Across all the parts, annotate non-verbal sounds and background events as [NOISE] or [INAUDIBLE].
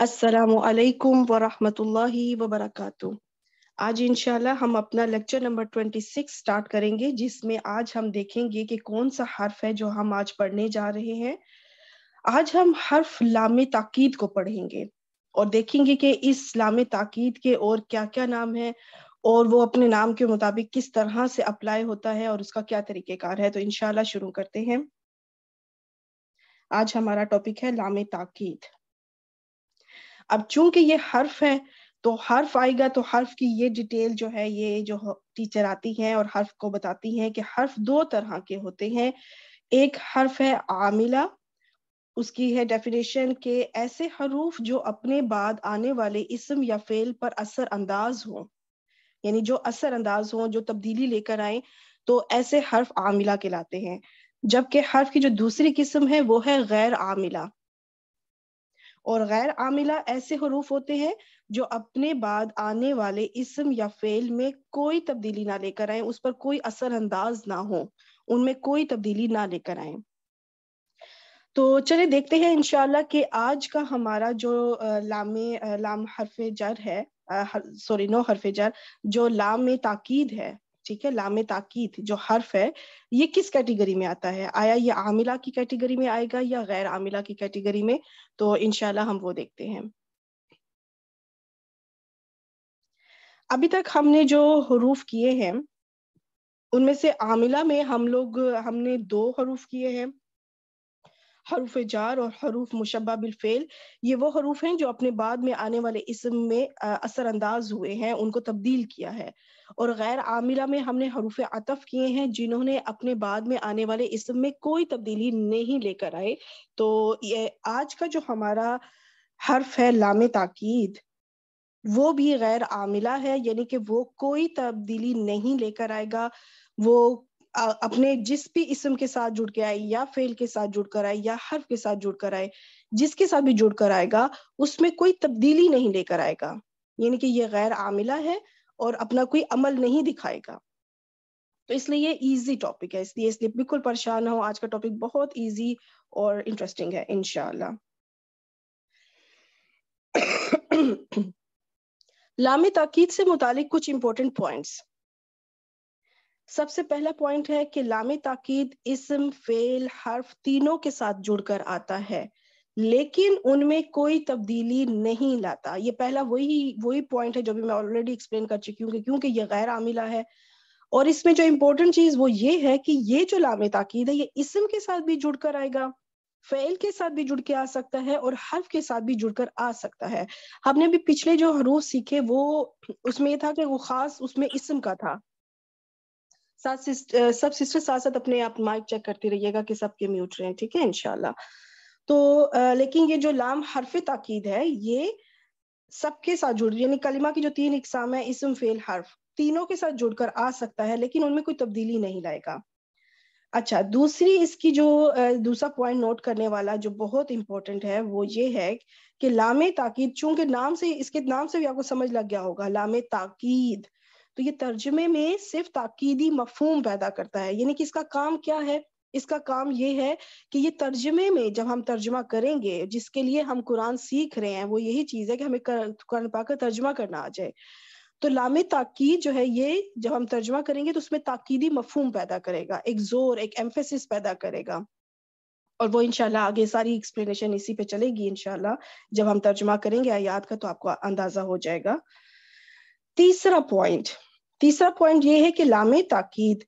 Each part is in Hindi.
अस्सलाम वरहमतुल्लाहि वबरकatuh आज इंशाल्लाह हम अपना lecture number twenty six start करेंगे जिसमें आज हम देखेंगे कि कौन सा हर्फ है जो हम आज पढ़ने जा रहे हैं आज हम हर्फ लाम ताकीद को पढ़ेंगे और देखेंगे कि इस लाम ताकीद के और क्या क्या नाम है और वो अपने नाम के मुताबिक किस तरह से अप्लाई होता है और उसका क्या तरीक़ेकार है तो इनशाला शुरू करते हैं आज हमारा टॉपिक है लाम ताकीद अब चूंकि ये हर्फ है तो हर्फ आएगा तो हर्फ की ये डिटेल जो है ये जो टीचर आती है और हर्फ को बताती है कि हर्फ दो तरह के होते हैं एक हर्फ है आमिला उसकी है डेफिनेशन के ऐसे हरूफ जो अपने बाद आने वाले इसम या फेल पर असर अंदाज हो यानी जो असर अंदाज हो जो तब्दीली लेकर आए तो ऐसे हर्फ आमिला कहलाते हैं जबकि हर्फ की जो दूसरी किस्म है वो है गैर आमिला और गैर आमिला ऐसे हरूफ होते हैं जो अपने बाद आने वाले इसम या फेल में कोई तब्दीली ना लेकर आए उस पर कोई असरअंदाज ना हो उनमें कोई तब्दीली ना लेकर आए तो चले देखते हैं इनशाला कि आज का हमारा जो लामे लाम हरफ जर है सॉरी नो हरफ जर जो लाम ताकीद है ठीक है लामे ताकीद जो हर्फ है ये किस कैटेगरी में आता है आया ये आमिला की कैटेगरी में आएगा या गैर आमिला की कैटेगरी में तो इनशाला हम वो देखते हैं अभी तक हमने जो हरूफ किए हैं उनमें से आमिला में हम लोग हमने दो हरूफ किए हैं हरूफ जार और हरूफ मुशबा बिलफेल ये वो हरूफ हैं जो अपने बाद में आने वाले इसम में असरअंदाज हुए हैं उनको तब्दील किया है और गैर आमिला में हमने हरूफ अतफ किए हैं जिन्होंने अपने बाद में आने वाले इसम में कोई तब्दीली नहीं लेकर आए तो ये आज का जो हमारा हर्फ है लाम ताकीद वो भी गैर आमिला है यानी कि वो कोई तब्दीली नहीं लेकर आएगा वो अपने जिस भी इसम के साथ जुड़ के आए या फेल के साथ जुड़ कर आए या हर्फ के साथ जुड़ कर आए जिसके साथ भी जुड़ कर आएगा उसमें कोई तब्दीली नहीं लेकर आएगा यानी कि ये गैर आमिला है और अपना कोई अमल नहीं दिखाएगा तो इसलिए ये इजी टॉपिक है इसलिए इसलिए बिल्कुल परेशान हो आज का टॉपिक बहुत इजी और इंटरेस्टिंग है इनशाला [COUGHS] लामे ताकीद से मुतालिक कुछ इंपॉर्टेंट पॉइंट्स सबसे पहला पॉइंट है कि लामे ताकीद इसम फेल हर्फ तीनों के साथ जुड़कर आता है लेकिन उनमें कोई तब्दीली नहीं लाता ये पहला वही वही पॉइंट है जो भी मैं ऑलरेडी एक्सप्लेन कर चुकी हूँ क्योंकि ये गैर आमिला है और इसमें जो इम्पोर्टेंट चीज वो ये है कि ये जो लाम ताकीद है ये इसम के साथ भी जुड़ कर आएगा फेल के साथ भी जुड़ के आ सकता है और हर्फ के साथ भी जुड़कर आ सकता है हमने भी पिछले जो हरूफ सीखे वो उसमें ये था कि वो खास उसमें इसम का था साथ सिस्ट, सब सिस्टर साथ साथ अपने आप माइक चेक करती रहिएगा कि सबके म्यूट रहे हैं ठीक है इनशाला तो आ, लेकिन ये जो लाम हरफ ताकीद है ये सबके साथ जुड़ यानी कलिमा की जो तीन इकसाम है इसम फेल हर्फ तीनों के साथ जुड़कर आ सकता है लेकिन उनमें कोई तब्दीली नहीं लाएगा अच्छा दूसरी इसकी जो दूसरा पॉइंट नोट करने वाला जो बहुत इंपॉर्टेंट है वो ये है कि लामे ताकीद चूंकि नाम से इसके नाम से भी आपको समझ लग गया होगा लामे ताकीद तो ये तर्जमे में सिर्फ ताकीदी मफहम पैदा करता है यानी कि इसका काम क्या है इसका काम ये है कि ये तर्जमे में जब हम तर्जमा करेंगे जिसके लिए हम कुरान सीख रहे हैं वो यही चीज है कि हमें कुरान पाक का तर्जमा करना आ जाए तो लामे ताकीद जो है ये जब हम तर्जमा करेंगे तो उसमें ताकीदी मफहम पैदा करेगा एक जोर एक एम्फेसिस पैदा करेगा और वो इनशाला आगे सारी एक्सप्लेनेशन इसी पे चलेगी इनशाला जब हम तर्जमा करेंगे आयात का तो आपको अंदाजा हो जाएगा तीसरा पॉइंट तीसरा पॉइंट ये है कि लामे ताकीद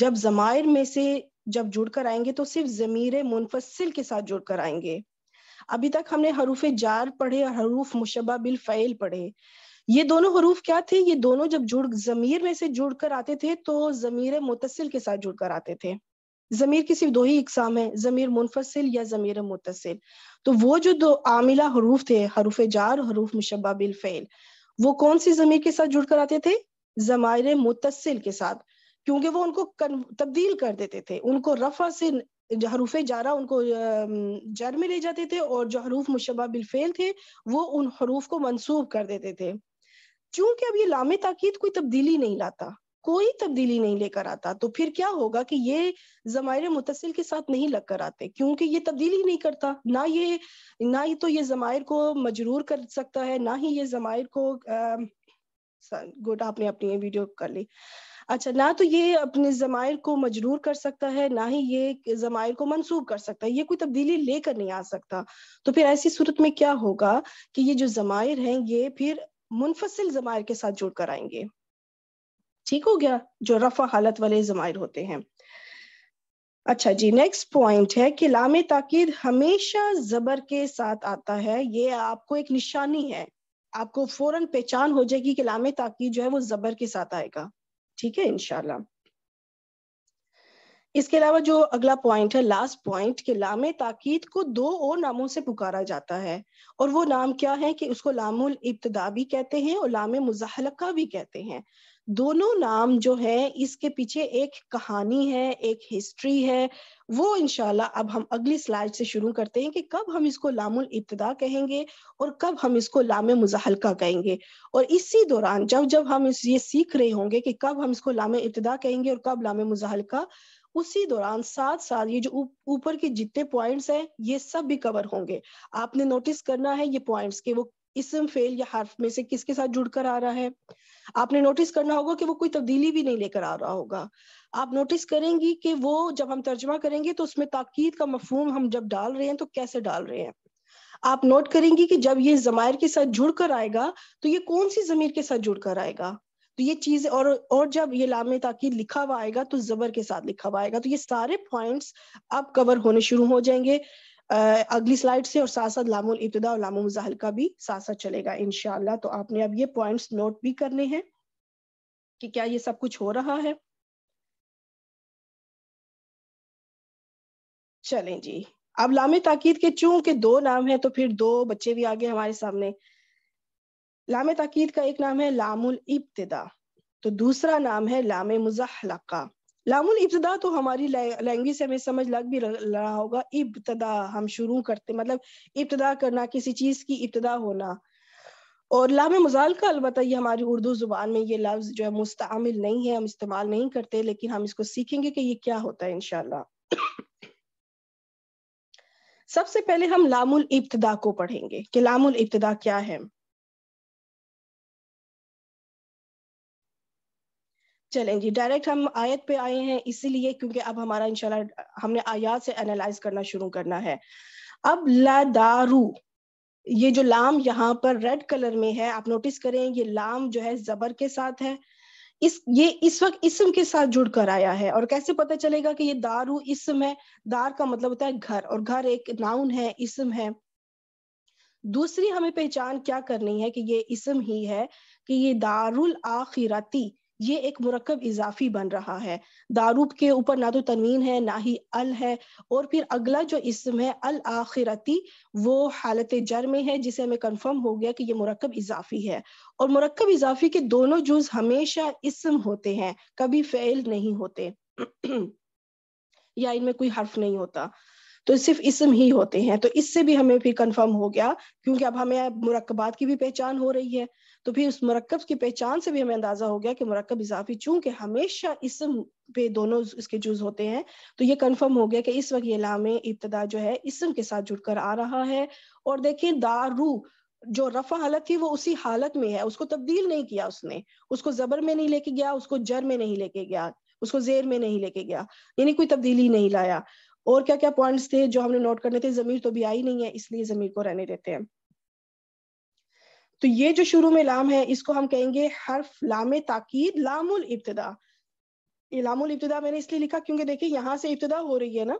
जब जमायर में से जब जुड़कर आएंगे तो सिर्फ जमीर मुनफसिल के साथ जुड़कर आएंगे अभी तक हमने हरूफ जार पढ़े और हरूफ मुशबा बिल फ़ैल पढ़े ये दोनों हरूफ क्या थे ये दोनों जब जुड़ जमीर में से जुड़ कर आते थे तो जमीर मुतसिल के साथ जुड़ कर आते थे जमीर की सिर्फ दो ही इकसाम है जमीर मुनफसिल या जमीर मुतसिल तो वो जो दो आमिला हरूफ थे हरूफ जार हरूफ मुशबा बिल फ़ैल वो कौन सी जमीर के साथ जुड़ कर आते थे जमायर मुतसिल के साथ क्योंकि वो उनको तब्दील कर देते थे उनको रफा से जहरूफ जारा उनको जर में ले जाते थे और जो हरूफ मुशबा बिलफेल थे वो उन हरूफ को मंसूब कर देते थे चूंकि अब ये लामे ताकीद कोई तब्दीली नहीं लाता कोई तब्दीली नहीं लेकर आता तो फिर क्या होगा कि ये जमायर मुतसिल के साथ नहीं लग कर आते क्योंकि ये तब्दीली नहीं करता ना ये ना ही तो ये जमायर को मजरूर कर सकता है ना ही ये जमायर को आ, गुड आपने अपनी वीडियो कर ली अच्छा ना तो ये अपने जमायर को मजरूर कर सकता है ना ही ये जमायर को मंसूब कर सकता है ये कोई तब्दीली लेकर नहीं आ सकता तो फिर ऐसी सूरत में क्या होगा कि ये जो जमायर हैं ये फिर मुनफसिल जमायर के साथ जुड़ कर आएंगे ठीक हो गया जो रफा हालत वाले जमायर होते हैं अच्छा जी नेक्स्ट पॉइंट है कि लाम ताकिद हमेशा जबर के साथ आता है ये आपको एक निशानी है आपको फौरन पहचान हो जाएगी कि लाम ताकिद जो है वो जबर के साथ आएगा ठीक है इनशाला इसके अलावा जो अगला पॉइंट है लास्ट पॉइंट के लाम ताकीद को दो और नामों से पुकारा जाता है और वो नाम क्या है कि उसको लामुल इब्तदा भी कहते हैं और लाम मुजाहलका भी कहते हैं दोनों नाम जो है इसके पीछे एक कहानी है एक हिस्ट्री है वो इनशाला अब हम अगली स्लाइड से शुरू करते हैं कि कब हम इसको लामुल इब्तदा कहेंगे और कब हम इसको लाम मुजहलका कहेंगे और इसी दौरान जब जब हम इस ये सीख रहे होंगे कि कब हम इसको लाम इब्तदा कहेंगे और कब लाम मुजहलका उसी दौरान साथ साथ ये जो ऊपर के जितने पॉइंट्स हैं ये सब भी कवर होंगे आपने नोटिस करना है ये पॉइंट्स के वो इसम फेल या हर्फ में से किसके साथ जुड़कर आ रहा है आपने नोटिस करना होगा कि वो कोई तब्दीली भी नहीं लेकर आ रहा होगा आप नोटिस करेंगी कि वो जब हम तर्जमा करेंगे तो उसमें ताकीद का मफहम हम जब डाल रहे हैं तो कैसे डाल रहे हैं आप नोट करेंगी कि जब ये जमायर के साथ जुड़ कर आएगा तो ये कौन सी जमीर के साथ जुड़ कर आएगा तो ये चीज और और जब ये लामे ताकीद लिखा हुआ आएगा तो जबर के साथ लिखा हुआ आएगा तो ये सारे पॉइंट्स अब कवर होने शुरू हो जाएंगे अगली स्लाइड से और साथ साथ लामुल इब्तदा और लामुल मुजाहल का भी साथ साथ चलेगा इनशाला तो आपने अब ये पॉइंट्स नोट भी करने हैं कि क्या ये सब कुछ हो रहा है चलें जी अब लाम ताकीद के चूंकि दो नाम है तो फिर दो बच्चे भी आगे हमारे सामने लाम ताकीद का एक नाम है लामुल इब्तदा तो दूसरा नाम है लाम मुजहलका लामुल इब्तदा तो हमारी लैंग्वेज से हमें समझ लग भी रहा होगा इब्तदा हम शुरू करते मतलब इब्तदा करना किसी चीज की इब्तदा होना और लाम मजाल का अलबत् ये हमारी उर्दू जुबान में ये लफ्ज़ जो है मुस्तमिल नहीं है हम इस्तेमाल नहीं करते लेकिन हम इसको सीखेंगे कि ये क्या होता है इनशाला सबसे पहले हम लामुल इब्तदा को पढ़ेंगे कि लामुल इब्तदा क्या है चलें जी डायरेक्ट हम आयत पे आए हैं इसीलिए क्योंकि अब हमारा इंशाल्लाह हमने आयात से एनालाइज करना शुरू करना है अब लदारू ये जो लाम यहाँ पर रेड कलर में है आप नोटिस करें ये लाम जो है जबर के साथ है इस ये इस वक्त इसम के साथ जुड़ कर आया है और कैसे पता चलेगा कि ये दारू इसम है दार का मतलब होता है घर और घर एक नाउन है इसम है दूसरी हमें पहचान क्या करनी है कि ये इसम ही है कि ये दारुल आखिरती ये एक मुरकब इजाफी बन रहा है दारूब के ऊपर ना तो तनवीन है ना ही अल है और फिर अगला जो इसम है अल आखिरती वो हालत जर में है जिसे हमें कंफर्म हो गया कि ये मुरकब इजाफी है और मुरकब इजाफी के दोनों जुज हमेशा इसम होते हैं कभी फेल नहीं होते [CLEARS THROAT] या इनमें कोई हर्फ नहीं होता तो सिर्फ इसम ही होते हैं तो इससे भी हमें फिर कंफर्म हो गया क्योंकि अब हमें मुरक्बात की भी पहचान हो रही है तो फिर उस मरकब की पहचान से भी हमें अंदाजा हो गया कि मरकब इजाफी चूंकि हमेशा इसम पे दोनों इसके जुज होते हैं तो ये कंफर्म हो गया कि इस वक्त ये लामे इब्तदा जो है इसम के साथ जुड़कर आ रहा है और देखिये दारू जो रफा हालत थी वो उसी हालत में है उसको तब्दील नहीं किया उसने उसको जबर में नहीं लेके गया उसको जर में नहीं लेके गया उसको जेर में नहीं लेके गया यानी कोई तब्दीली नहीं लाया और क्या क्या पॉइंट्स थे जो हमने नोट करने थे जमीर तो भी आई नहीं है इसलिए जमीर को रहने देते हैं तो ये जो शुरू में लाम है इसको हम कहेंगे हर्फ लाम ताकीद लामुल इब्तदा ये लामुल इब्तदा मैंने इसलिए लिखा क्योंकि देखिए यहाँ से इब्तदा हो रही है ना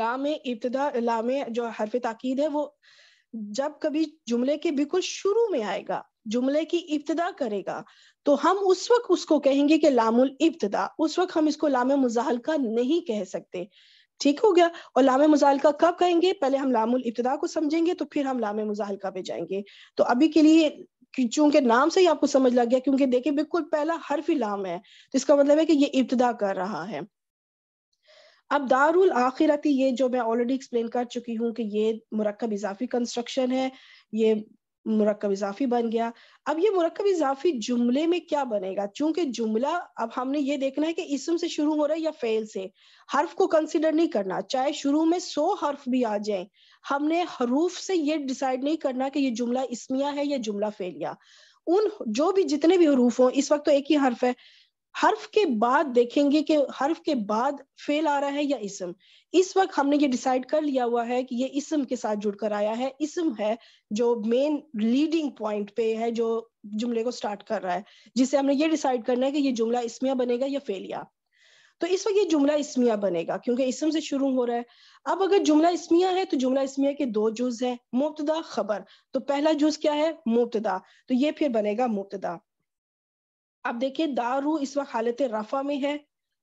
लाम इब्तदा लाम जो हर्फ ताकीद है वो जब कभी जुमले के बिल्कुल शुरू में आएगा जुमले की इब्तदा करेगा तो हम उस वक्त उसको कहेंगे कि लामुल इब्तदा उस वक्त हम इसको लाम मुजाहल का नहीं कह सकते ठीक हो गया और लाम मुजालका कब कहेंगे पहले हम लामुल इब्तदा को समझेंगे तो फिर हम लाम मुजाहलका पे जाएंगे तो अभी के लिए चूंकि नाम से ही आपको समझ लग गया क्योंकि देखिए बिल्कुल पहला हर्फ ही लाम है तो इसका मतलब है कि ये इब्तदा कर रहा है अब दारुल आखिरती ये जो मैं ऑलरेडी एक्सप्लेन कर चुकी हूँ कि ये मुरकब इजाफी कंस्ट्रक्शन है ये मुरकब इजाफी बन गया अब ये मुरकब इजाफी जुमले में क्या बनेगा चूंकि जुमला अब हमने ये देखना है कि इसम से शुरू हो रहा है या फेल से हर्फ को कंसिडर नहीं करना चाहे शुरू में सो हर्फ भी आ जाए हमने हरूफ से ये डिसाइड नहीं करना कि ये जुमला इसमिया है या जुमला फेलिया उन जो भी जितने भी हरूफ हो इस वक्त तो एक ही हर्फ है हर्फ के बाद देखेंगे कि हर्फ के बाद फेल आ रहा है या इसम इस वक्त हमने ये डिसाइड कर लिया हुआ है कि ये इसम के साथ जुड़कर आया है इसम है जो मेन लीडिंग पॉइंट पे है जो जुमले को स्टार्ट कर रहा है जिसे हमने ये डिसाइड करना है कि ये जुमला इसमिया बनेगा या फेलिया तो इस वक्त ये जुमला इसमिया बनेगा क्योंकि इसम से शुरू हो रहा है अब अगर जुमला इसमिया है तो जुमला इसमिया के दो जुज है मुबतदा खबर तो पहला जुज क्या है मुबतदा तो ये फिर बनेगा मुबतदा अब देखिए दारू इस वक्त हालत रफा में है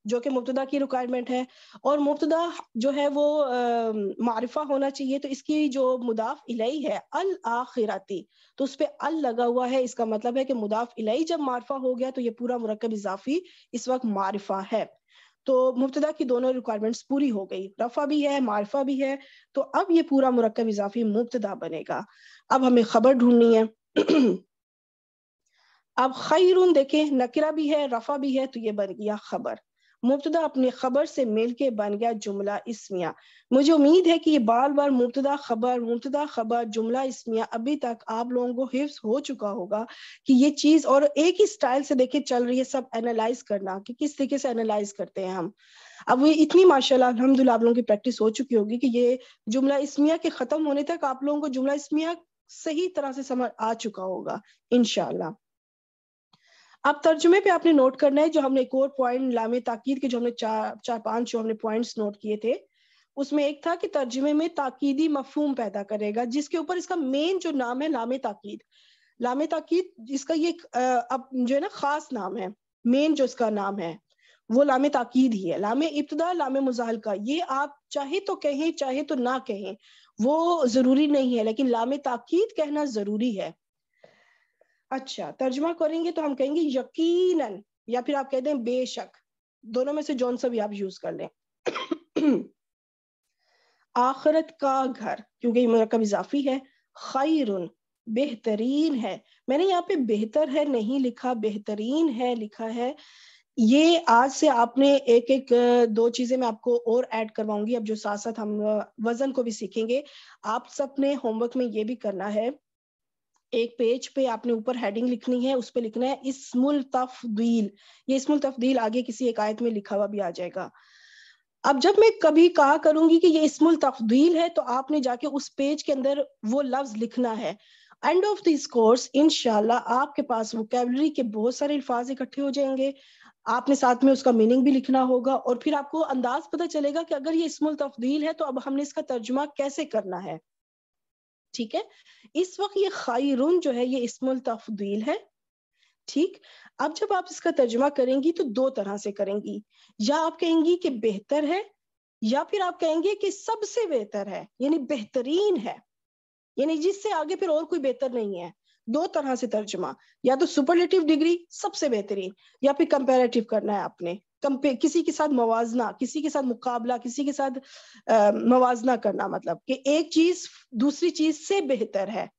जो कि मुबतदा की रिक्वायरमेंट है और मुबतदा जो है वो मारिफा होना चाहिए तो इसकी जो मुदाफ इलाई है अल आखिराती तो उस पर अल लगा हुआ है इसका मतलब है कि मुदाफ इलाई जब मारफा हो गया तो ये पूरा मुरकब इजाफी इस वक्त मारिफा है तो मुबतदा की दोनों रिक्वायरमेंट्स पूरी हो गई रफा भी है मारफा भी है तो अब ये पूरा मरकब इजाफी मुबतदा बनेगा अब हमें खबर ढूंढनी है अब खैरून देखें नकरा भी है रफा भी है तो ये बन गया खबर मुबतदा अपने खबर से मिल के बन गया जुमला इसमिया मुझे उम्मीद है कि ये बार बार मुबतदा खबर मुबतदा खबर जुमला इसमिया अभी तक आप लोगों को हिफ्स हो चुका होगा कि ये चीज और एक ही स्टाइल से देखे चल रही है सब एनालाइज करना कि किस तरीके से एनालाइज करते हैं हम अब ये इतनी माशाल्लाह अलहमदुल्ला आप लोगों की प्रैक्टिस हो चुकी होगी कि ये जुमला इसमिया के खत्म होने तक आप लोगों को जुमला इसमिया सही तरह से समझ आ चुका होगा इनशाला अब तर्जुमे पे आपने नोट करना है जो हमने एक और पॉइंट लामे ताकीद के जो हमने चार चार पांच जो हमने पॉइंट्स नोट किए थे उसमें एक था कि तर्जुमे में ताकीदी मफहूम पैदा करेगा जिसके ऊपर इसका मेन जो नाम है लामे ताकीद लामे ताकीद इसका ये अब जो है ना खास नाम है मेन जो इसका नाम है वो लामे ताकीद ही है लामे इब्तदा लामे मुजाहल का ये आप चाहे तो कहें चाहे तो ना कहें वो जरूरी नहीं है लेकिन लामे ताकीद कहना जरूरी है अच्छा तर्जमा करेंगे तो हम कहेंगे यकीनन या फिर आप कह दें बेशक दोनों में से जौन सा भी आप यूज कर लें [CLEARS THROAT] आखरत का घर क्योंकि मरकब इजाफी है खैर बेहतरीन है मैंने यहाँ पे बेहतर है नहीं लिखा बेहतरीन है लिखा है ये आज से आपने एक एक दो चीजें मैं आपको और ऐड करवाऊंगी अब जो साथ साथ हम वजन को भी सीखेंगे आप सबने होमवर्क में ये भी करना है एक पेज पे आपने ऊपर हेडिंग लिखनी है उस पर लिखना है इसमुल तफदील ये इसमुल तफदील आगे किसी एक आयत में लिखा हुआ भी आ जाएगा अब जब मैं कभी कहा करूंगी कि ये इसमुल तफदील है तो आपने जाके उस पेज के अंदर वो लफ्ज लिखना है एंड ऑफ दिस कोर्स इनशाला आपके पास वो कैबलरी के बहुत सारे अल्फाज इकट्ठे हो जाएंगे आपने साथ में उसका मीनिंग भी लिखना होगा और फिर आपको अंदाज पता चलेगा कि अगर ये इसमुल तफदील है तो अब हमने इसका तर्जुमा कैसे करना है ठीक है इस वक्त ये खायरुन जो है ये इसमुल तफदील है ठीक अब जब आप इसका तर्जमा करेंगी तो दो तरह से करेंगी या आप कहेंगी कि बेहतर है या फिर आप कहेंगे कि सबसे बेहतर है यानी बेहतरीन है यानी जिससे आगे फिर और कोई बेहतर नहीं है दो तरह से तर्जमा या तो सुपरलेटिव डिग्री सबसे बेहतरीन या फिर कंपेरेटिव करना है आपने कंपे किसी के साथ मवाजना किसी के साथ मुकाबला किसी के साथ आ, मवाजना करना मतलब कि एक चीज दूसरी चीज से बेहतर है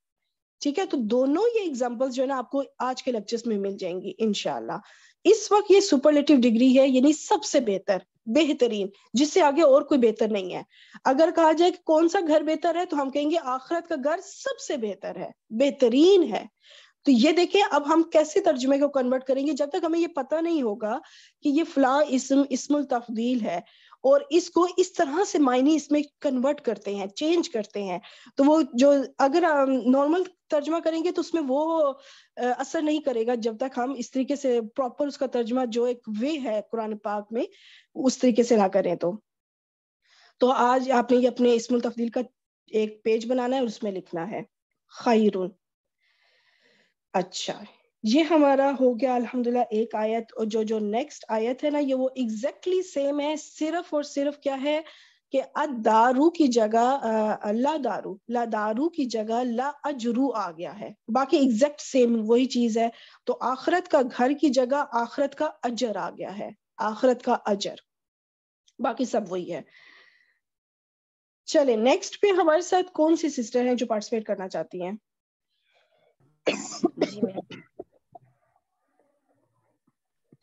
ठीक है तो दोनों ये एग्जाम्पल्स जो है ना आपको आज के लेक्चर्स में मिल जाएंगी इनशाला इस वक्त ये सुपरलेटिव डिग्री है यानी सबसे बेहतर बेहतरीन जिससे आगे और कोई बेहतर नहीं है अगर कहा जाए कि कौन सा घर बेहतर है तो हम कहेंगे आखरत का घर सबसे बेहतर है बेहतरीन है तो ये देखें अब हम कैसे तर्जुमे को कन्वर्ट करेंगे जब तक हमें ये पता नहीं होगा कि ये फला इसम इसमुल तफदील है और इसको इस तरह से मायने इसमें कन्वर्ट करते हैं चेंज करते हैं तो वो जो अगर नॉर्मल तर्जमा करेंगे तो उसमें वो असर नहीं करेगा जब तक हम इस तरीके से प्रॉपर उसका तर्जमा जो एक वे है कुरान पाक में उस तरीके से ना करें तो तो आज आपने ये अपने इसमुल तफदील का एक पेज बनाना है और उसमें लिखना है खैरून अच्छा ये हमारा हो गया अल्हम्दुलिल्लाह एक आयत और जो जो नेक्स्ट आयत है ना ये वो एग्जैक्टली exactly सेम है सिर्फ और सिर्फ क्या है कि अदारू की जगह ला दारू ला दारू की जगह ला अजरू आ गया है बाकी एग्जैक्ट सेम वही चीज है तो आखरत का घर की जगह आखरत का अजर आ गया है आखरत का अजर बाकी सब वही है चले नेक्स्ट पे हमारे साथ कौन सी सिस्टर हैं जो पार्टिसिपेट करना चाहती हैं जी मैम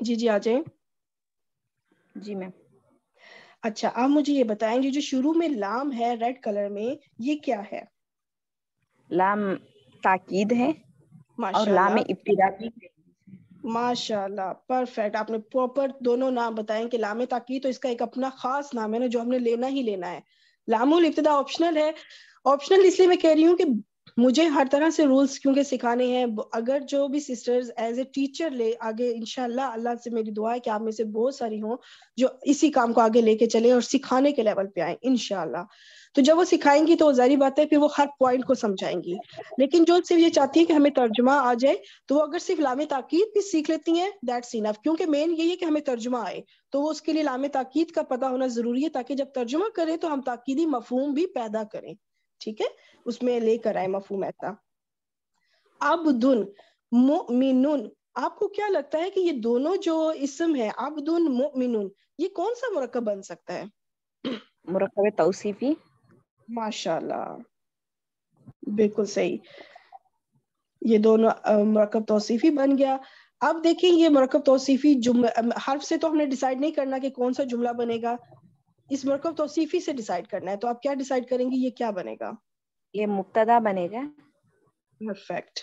जी जी जाए जी मैम अच्छा आप मुझे ये बताएंगे जो शुरू में लाम है रेड कलर में ये क्या है लाम ताकीद है और लाम इब्तिदा की माशाल्लाह परफेक्ट आपने प्रॉपर दोनों नाम बताएं कि लाम ताकी तो इसका एक अपना खास नाम है ना जो हमने लेना ही लेना है लामुल इब्तदा ऑप्शनल है ऑप्शनल इसलिए मैं कह रही हूँ कि मुझे हर तरह से रूल्स क्योंकि सिखाने हैं अगर जो भी सिस्टर्स एज ए टीचर ले आगे इनशाला अल्लाह से मेरी दुआ है कि आप में से बहुत सारी हों जो इसी काम को आगे लेके चले और सिखाने के लेवल पे आए इनशाला तो जब वो सिखाएंगी तो जारी बात है फिर वो हर पॉइंट को समझाएंगी लेकिन जो सिर्फ ये चाहती है कि हमें तर्जुमा आ जाए तो वो अगर सिर्फ लामे ताकीद भी सीख लेती हैं सीन इनफ क्योंकि मेन यही है कि हमें तर्जुमा आए तो वो उसके लिए लामे ताकीद का पता होना जरूरी है ताकि जब तर्जुमा करें तो हम ताकीदी मफहूम भी पैदा करें ठीक है उसमें लेकर आए मफहम अब दुन मोमिनुन आपको क्या लगता है कि ये दोनों जो इसम है दुन मोमिनुन ये कौन सा मरकब बन सकता है मरकब तौसीफी माशाल्लाह बिल्कुल सही ये दोनों मरकब तौसीफी बन गया अब देखिए ये मरकब तोसीफी हर्फ से तो हमने डिसाइड नहीं करना कि कौन सा जुमला बनेगा इस मरकब तोसीफी से डिसाइड करना है तो आप क्या डिसाइड करेंगे ये क्या बनेगा ये मुक्तदा बनेगा परफेक्ट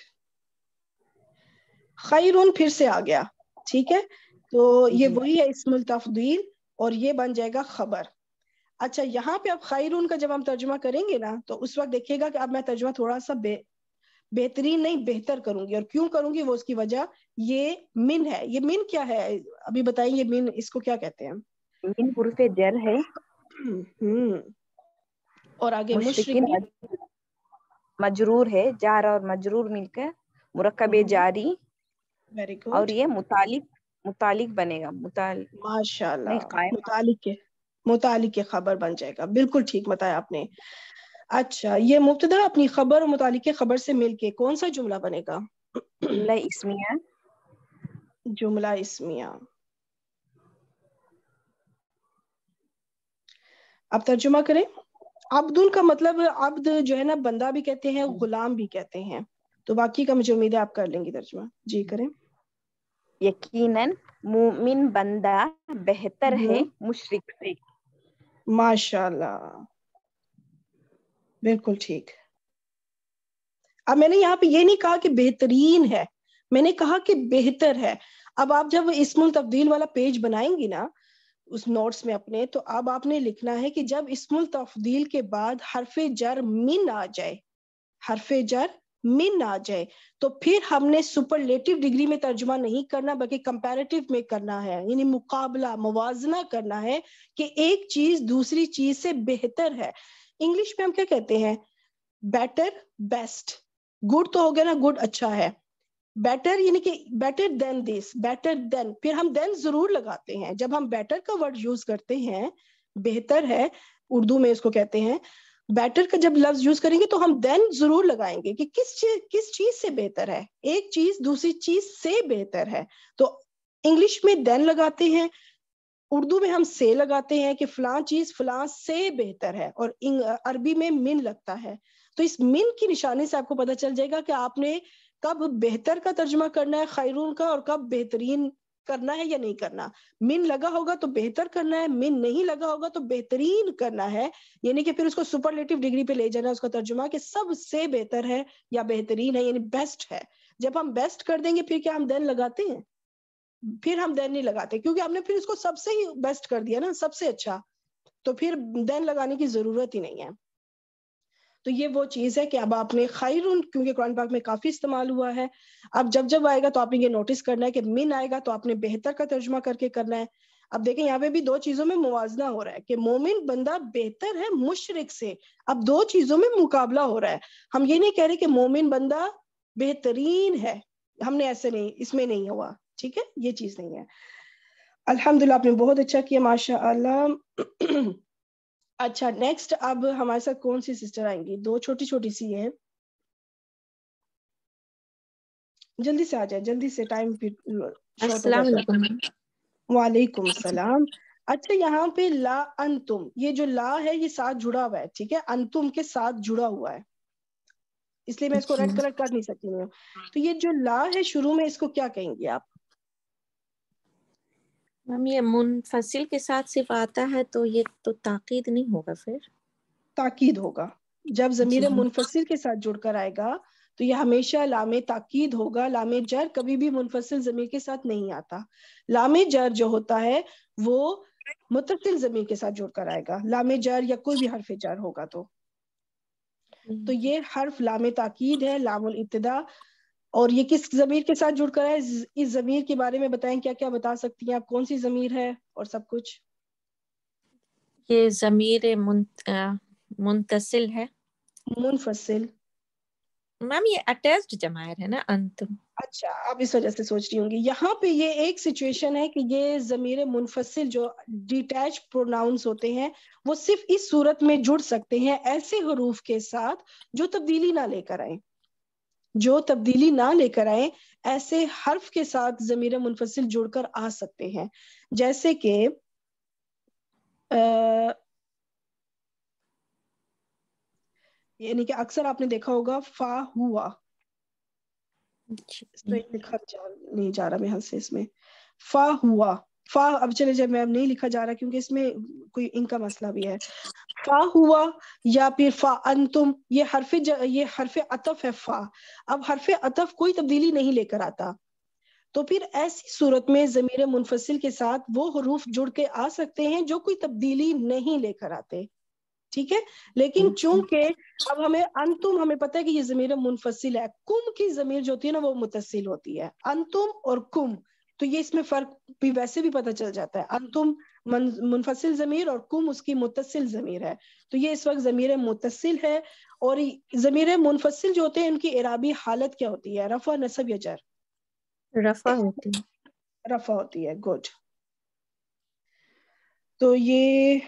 खैरून फिर से आ गया ठीक है तो ये वही है इसमुल तफदील और ये बन जाएगा खबर अच्छा यहाँ पे अब खैरून का जब हम तर्जुमा करेंगे ना तो उस वक्त देखिएगा कि अब मैं तर्जुमा थोड़ा सा बे, बेहतरीन नहीं बेहतर करूंगी और क्यों करूंगी वो उसकी वजह ये मिन है ये मिन क्या है अभी बताइए मिन इसको क्या कहते हैं मिन पुरुष जर है हम्म, हम्म। और आगे मुश्किन मजरूर है जार और मजरूर मिलकर मुरकब हम्म। जारी और ये मुतालिक मुतालिक बनेगा मुतालिक माशाल्लाह मुतालिक के खबर बन जाएगा बिल्कुल ठीक बताया आपने अच्छा ये मुबतदा अपनी खबर और मुतालिक के खबर से मिलके कौन सा जुमला बनेगा जुमला इसमिया जुमला इसमिया अब तर्जुमा करें अब्दुल का मतलब अब्द जो है ना बंदा भी कहते हैं गुलाम भी कहते हैं तो बाकी का मुझे उम्मीद है आप कर लेंगी तर्जमा जी हम्म। करें यकीनन मुमिन बंदा बेहतर है हम्म। मुशरिक से माशाल्लाह बिल्कुल ठीक अब मैंने यहाँ पे ये नहीं कहा कि बेहतरीन है मैंने कहा कि बेहतर है अब आप जब इसमुल तब्दील वाला पेज बनाएंगी ना उस नोट्स में अपने तो अब आपने लिखना है कि जब इसमुल तफदील के बाद हरफ जर मिन आ जाए हरफ जर मिन आ जाए तो फिर हमने सुपरलेटिव डिग्री में तर्जुमा नहीं करना बल्कि कंपैरेटिव में करना है यानी मुकाबला मुवाजना करना है कि एक चीज दूसरी चीज से बेहतर है इंग्लिश में हम क्या कहते हैं बेटर बेस्ट गुड तो हो गया ना गुड अच्छा है बेटर यानी कि better than this better than फिर हम देन जरूर लगाते हैं जब हम बेटर का वर्ड यूज करते हैं बेहतर है उर्दू में इसको कहते हैं बेटर का जब लफ्ज यूज करेंगे तो हम देन जरूर लगाएंगे कि किस चीज किस चीज से बेहतर है एक चीज दूसरी चीज से बेहतर है तो इंग्लिश में देन लगाते हैं उर्दू में हम से लगाते हैं कि फलां चीज फलां से बेहतर है और अरबी में मिन लगता है तो इस मिन की निशानी से आपको पता चल जाएगा कि आपने कब बेहतर का तर्जमा करना है खैरून का और कब बेहतरीन करना है या नहीं करना मिन लगा होगा तो बेहतर करना है मिन नहीं लगा होगा तो बेहतरीन करना है यानी कि फिर उसको सुपरलेटिव डिग्री पे ले जाना उसका तर्जुमा कि सबसे बेहतर है या बेहतरीन है यानी बेस्ट है जब हम बेस्ट कर देंगे फिर क्या हम देन लगाते हैं फिर हम देन नहीं लगाते क्योंकि हमने फिर इसको सबसे ही बेस्ट कर दिया ना सबसे अच्छा तो फिर देन लगाने की जरूरत ही नहीं है तो ये वो चीज़ है कि अब आपने खैर क्योंकि कुरान पाक में काफ़ी इस्तेमाल हुआ है अब जब जब आएगा तो आपने ये नोटिस करना है कि मिन आएगा तो आपने बेहतर का तर्जमा करके करना है अब देखें यहाँ पे भी दो चीजों में मुवजना हो रहा है कि मोमिन बंदा बेहतर है मुशरक से अब दो चीजों में मुकाबला हो रहा है हम ये नहीं कह रहे कि मोमिन बंदा बेहतरीन है हमने ऐसे नहीं इसमें नहीं हुआ ठीक है ये चीज नहीं है अल्हम्दुलिल्लाह आपने बहुत अच्छा किया माशा अच्छा नेक्स्ट अब हमारे साथ कौन सी सिस्टर आएंगी दो छोटी छोटी सी है जल्दी से आ जाए जल्दी से टाइम वालेकुम सलाम अच्छा यहाँ पे ला अंतुम ये जो ला है ये साथ जुड़ा हुआ है ठीक है अंतुम के साथ जुड़ा हुआ है इसलिए मैं इसको रेड अच्छा। कलर कर नहीं सकती हूँ तो ये जो ला है शुरू में इसको क्या कहेंगे आप मैम मुनफसिल के साथ सिर्फ आता है तो ये तो ताकीद नहीं होगा फिर ताकीद होगा जब जमीर मुनफसिल के साथ जुड़कर आएगा तो यह हमेशा लामे ताकीद होगा लामे जर कभी भी मुनफसिल जमीर के साथ नहीं आता लामे जर जो होता है वो मुतसिल जमीर के साथ जुड़कर आएगा लामे जर या कोई भी हरफ जर होगा तो हम्म। तो ये हर्फ लामे ताकीद है लामुल इब्तदा और ये किस जमीर के साथ जुड़ कर है इस जमीर के बारे में बताएं क्या क्या बता सकती हैं आप कौन सी जमीर है और सब कुछ ये जमीर मुंतसिल है मुनफसिल मैम ये अटैच्ड जमायर है ना अंत अच्छा आप इस वजह से सोच रही होंगी यहाँ पे ये एक सिचुएशन है कि ये जमीर मुनफसिल जो डिटैच प्रोनाउंस होते हैं वो सिर्फ इस सूरत में जुड़ सकते हैं ऐसे हरूफ के साथ जो तब्दीली ना लेकर आए जो तब्दीली ना लेकर आए ऐसे हर्फ के साथ जमीर मुनफसिल जुड़कर आ सकते हैं जैसे कि यानी कि अक्सर आपने देखा होगा फा हुआ लिखा जा नहीं जा रहा मेरे हाथ से इसमें फा हुआ फा अब चले जाए मैम नहीं लिखा जा रहा क्योंकि इसमें कोई इनका मसला भी है फा हुआ या फिर फा अंतुम ये हरफ ये हरफ अतफ है फा अब हरफ अतफ कोई तब्दीली नहीं लेकर आता तो फिर ऐसी सूरत में जमीर मुनफसिल के साथ वो हरूफ जुड़ के आ सकते हैं जो कोई तब्दीली नहीं लेकर आते ठीक है लेकिन हम्म। चूंकि अब हमें अंतुम हमें पता है कि ये जमीर मुनफसिल है कुम की जमीर जो होती है ना वो मुतसिल होती है अंतुम और कुम तो ये इसमें फर्क भी वैसे भी पता चल जाता है अंतुम मुनफसिल ज़मीर और कुम उसकी मुतसिल ज़मीर है तो ये इस वक्त ज़मीर मुतसिल है और ज़मीर मुनफसिल जो होते हैं उनकी इराबी हालत क्या होती है रफ़ा नसब या जर रफ़ा होती है रफ़ा होती है गुड तो ये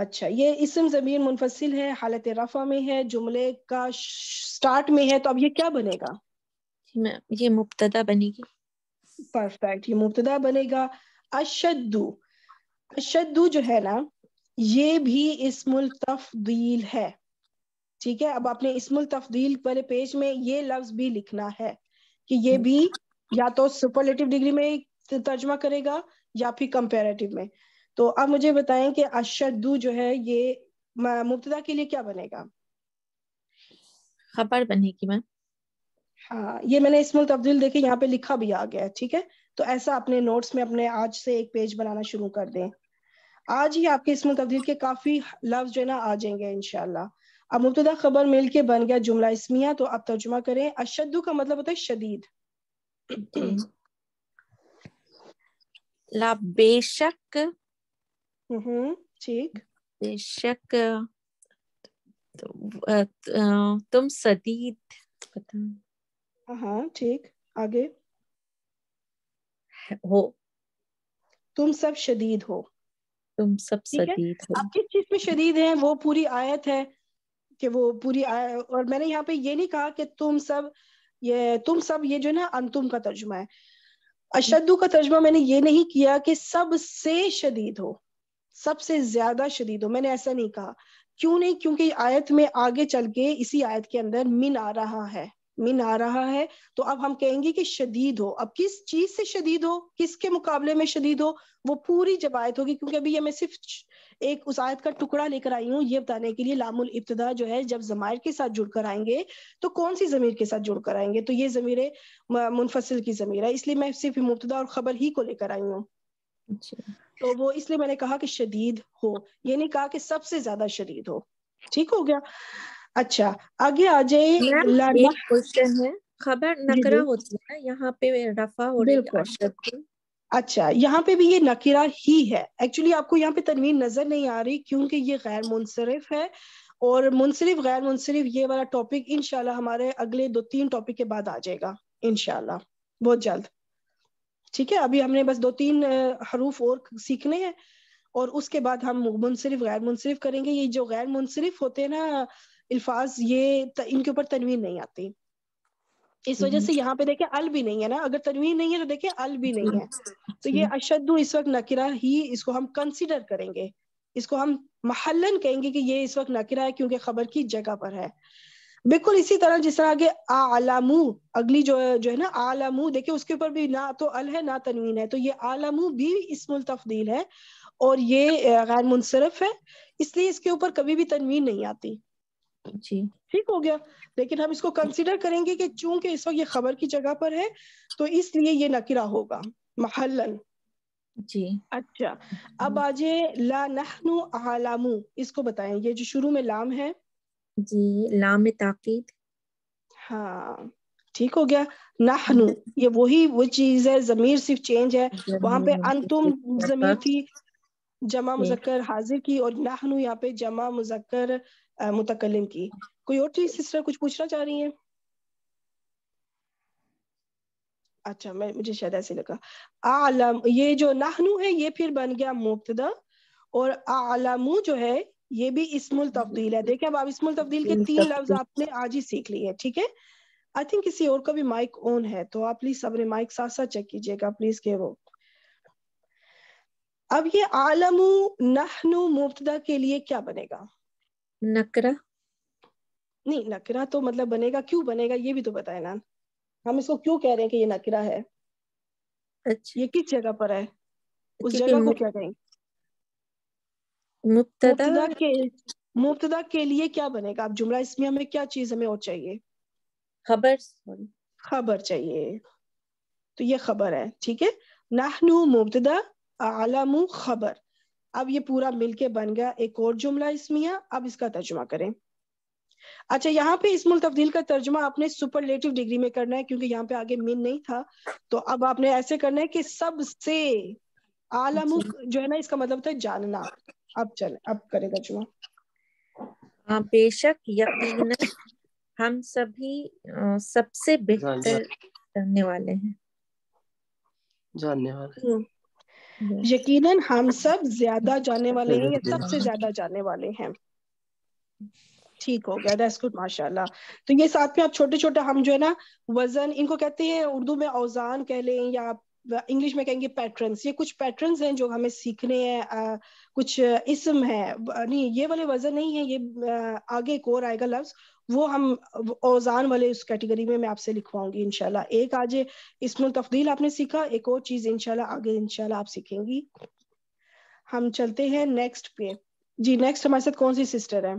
अच्छा ये इसम जमीन मुनफसिल है हालत रफा में है जुमले का स्टार्ट में है तो अब ये क्या बनेगा ये मुबतदा बनेगी परफेक्ट ये मुबतदा बनेगा अशद्दू अशद्दू जो है ना ये भी इसमुल तफदील है ठीक है अब आपने इसमुल तफदील वाले पेज में ये लफ्ज भी लिखना है कि ये भी या तो सुपरलेटिव डिग्री में तर्जमा करेगा या फिर कंपेरेटिव में तो अब मुझे बताएं कि अशद्दू जो है ये मुबतदा के लिए क्या बनेगा खबर बनेगी मैम हाँ ये मैंने इसमें तब्दील देखे यहाँ पे लिखा भी आ गया है ठीक है तो ऐसा अपने नोट्स में अपने आज से एक पेज बनाना शुरू कर दें आज ही आपके इसमें तब्दील के काफी लफ्ज जो है ना आ जाएंगे इनशाला अब मुबतदा खबर मिल के बन गया जुमला इसमिया तो आप तर्जुमा करें अशद्दू का मतलब होता है शदीद ला बेशक हम्म, ठीक बेशक तो, तुम सदीद पता हाँ ठीक आगे हो तुम सब शदीद हो तुम सब शदीद हो आप किस चीज में शदीद हैं वो पूरी आयत है कि वो पूरी आय और मैंने यहाँ पे ये नहीं कहा कि तुम सब ये तुम सब ये जो ना अंतुम का तर्जुमा है अशदु का तर्जुमा मैंने ये नहीं किया कि सबसे शदीद हो सबसे ज्यादा शदीद हो मैंने ऐसा नहीं कहा क्यों नहीं क्योंकि आयत में आगे चल के इसी आयत के अंदर मिन आ रहा है मिन आ रहा है तो अब हम कहेंगे कि शदीद हो अब किस चीज से शदीद हो किसके मुकाबले में शदीद हो वो पूरी जवायत होगी क्योंकि अभी ये मैं सिर्फ एक उस आयत का टुकड़ा लेकर आई हूँ ये बताने के लिए लामुल इब्तदा जो है जब जमायर के साथ जुड़कर आएंगे तो कौन सी जमीर के साथ जुड़कर आएंगे तो ये जमीर मुनफसिल की जमीर है इसलिए मैं सिर्फ मुबतदा और खबर ही को लेकर आई हूँ अच्छा। तो वो इसलिए मैंने कहा कि शदीद हो ये नहीं कहा कि सबसे ज्यादा शदीद हो ठीक हो गया अच्छा आगे आ जाए क्वेश्चन है खबर नकरा होती है यहाँ पे रफा हो रही अच्छा यहाँ पे भी ये नकीरा ही है एक्चुअली आपको यहाँ पे तनवीन नजर नहीं आ रही क्योंकि ये गैर मुनसरफ है और मुनसरफ गैर मुनसरफ ये वाला टॉपिक इनशाला हमारे अगले दो तीन टॉपिक के बाद आ जाएगा इनशाला बहुत जल्द ठीक है अभी हमने बस दो तीन हरूफ और सीखने हैं और उसके बाद हम मुनसरफ गैर मुनसरफ करेंगे ये जो गैर मुनसरफ होते हैं ना अल्फाज ये त, इनके ऊपर तनवीन नहीं आती इस हम्म। वजह से यहाँ पे देखे अल भी नहीं है ना अगर तनवीन नहीं है तो देखे अल भी नहीं है तो ये हम्म। अशद इस वक्त नकिरा ही इसको हम कंसिडर करेंगे इसको हम महलन कहेंगे कि ये इस वक्त नकिरा है क्योंकि खबर की जगह पर है बिल्कुल इसी तरह जिस तरह के आलामू अगली जो जो है ना आलामू देखिए उसके ऊपर भी ना तो अल है ना तनवीन है तो ये आलामू भी इस मुल तफदील है और ये गैर मुनसरफ है इसलिए इसके ऊपर कभी भी तनवीन नहीं आती जी ठीक हो गया लेकिन हम इसको कंसिडर करेंगे कि चूंकि इस वक्त ये खबर की जगह पर है तो इसलिए ये नकिरा होगा महलन जी अच्छा अब आज ला नहनु आलामू इसको बताएं ये जो शुरू में लाम है जी लाम ताकीद हाँ ठीक हो गया नहनु ये वही वो चीज है जमीर सिर्फ चेंज है वहां पे अंतुम जमीर थी जमा मुजक्कर हाजिर की और नहनु यहाँ पे जमा मुजक्कर मुतकलम की कोई और चीज सिस्टर कुछ पूछना चाह रही है अच्छा मैं मुझे शायद ऐसे लगा आलम ये जो नाहनु है ये फिर बन गया मुबतदा और आलमू जो है ये भी इसमुल तब्दील है देखिए अब आप इसमुल तब्दील के तीन लफ्ज आपने आज ही सीख लिए हैं ठीक है आई थिंक किसी और का भी माइक ऑन है तो आप प्लीज अपने माइक साथ साथ चेक कीजिएगा प्लीज के वो अब ये आलमू नाहनु मुबतदा के लिए क्या बनेगा नकरा नहीं नकरा तो मतलब बनेगा क्यों बनेगा ये भी तो बताए ना हम इसको क्यों कह रहे हैं कि ये नकरा है अच्छा ये किस जगह पर है उस जगह को क्या कहेंगे मुब्तदा के मुब्तदा के लिए क्या बनेगा आप जुमला इसमें हमें क्या चीज हमें और चाहिए खबर खबर चाहिए तो ये खबर है ठीक है नाहनु मुब्तदा आलमु खबर अब ये पूरा मिलके बन गया एक और जुमला इसमिया अब इसका तर्जुमा करें अच्छा यहाँ पे इसमुल तब्दील का तर्जुमा आपने सुपरलेटिव डिग्री में करना है क्योंकि यहाँ पे आगे मिन नहीं था तो अब आपने ऐसे करना है कि सबसे आलमुख जो है ना इसका मतलब था जानना अब चले अब करें तर्जुमा हाँ, बेशक यकीन हम सभी सबसे बेहतर जानने वाले हैं जानने वाले हम्म। हम्म। यकीनन हम सब ज्यादा जाने वाले हैं या [LAUGHS] सबसे ज्यादा जाने वाले हैं ठीक हो गया दैट्स गुड माशाल्लाह तो ये साथ में आप छोटे छोटे हम जो है ना वजन इनको कहते हैं उर्दू में औजान कह लें या आप इंग्लिश में कहेंगे पैटर्न्स ये कुछ पैटर्न्स हैं जो हमें सीखने हैं कुछ इसम है नहीं ये वाले वजन नहीं है ये आगे एक और आएगा लफ्ज वो हम औजान वाले उस कैटेगरी में मैं आपसे लिखवाऊंगी इनशाला एक आज इसमें तफदील आपने सीखा एक और चीज इनशाला आगे इनशाला आप सीखेंगी हम चलते हैं नेक्स्ट पे जी नेक्स्ट हमारे साथ कौन सी सिस्टर है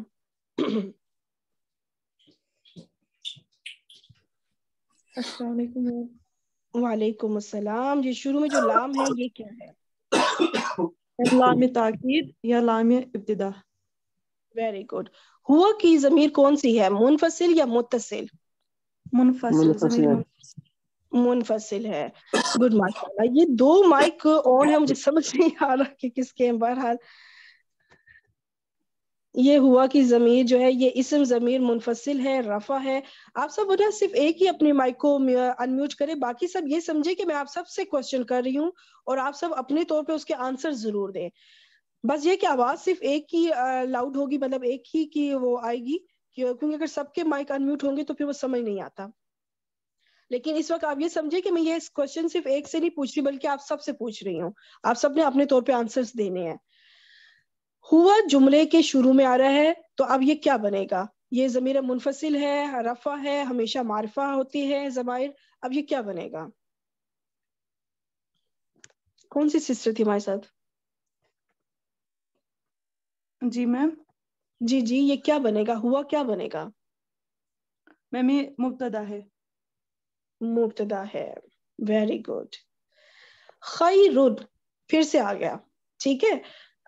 वालेकुम अस्सलाम जी शुरू में जो लाम है ये क्या है [COUGHS] लाम ताकीद या लाम इब्तिदा वेरी गुड हुआ की जमीर कौन सी है मुनफसिल या मुतसिल मुनफसिल है गुड माशाल्लाह ये दो माइक ऑन है मुझे समझ नहीं आ रहा कि किसके बहरहाल ये हुआ कि जमीर जो है ये इसम जमीर मुनफसिल है रफा है आप सब बोला सिर्फ एक ही अपने माइक को अनम्यूट करें बाकी सब ये समझे कि मैं आप सब से क्वेश्चन कर रही हूँ और आप सब अपने तौर पे उसके आंसर जरूर दें बस ये कि आवाज सिर्फ एक ही लाउड होगी मतलब एक ही की वो आएगी क्योंकि अगर सबके माइक अनम्यूट होंगे तो फिर वो समझ नहीं आता लेकिन इस वक्त आप ये समझे कि मैं ये क्वेश्चन सिर्फ एक से नहीं पूछ रही बल्कि आप सबसे पूछ रही हूँ आप सबने अपने तौर पे आंसर्स देने हैं हुआ जुमले के शुरू में आ रहा है तो अब ये क्या बनेगा ये जमीर मुनफसिल है रफा है हमेशा मारफा होती है जमायर अब ये क्या बनेगा कौन सी सिस्टर थी हमारे साथ जी मैम जी जी ये क्या बनेगा हुआ क्या बनेगा मैम ये मुबतदा है मुबतदा है वेरी गुड खैरुन फिर से आ गया ठीक है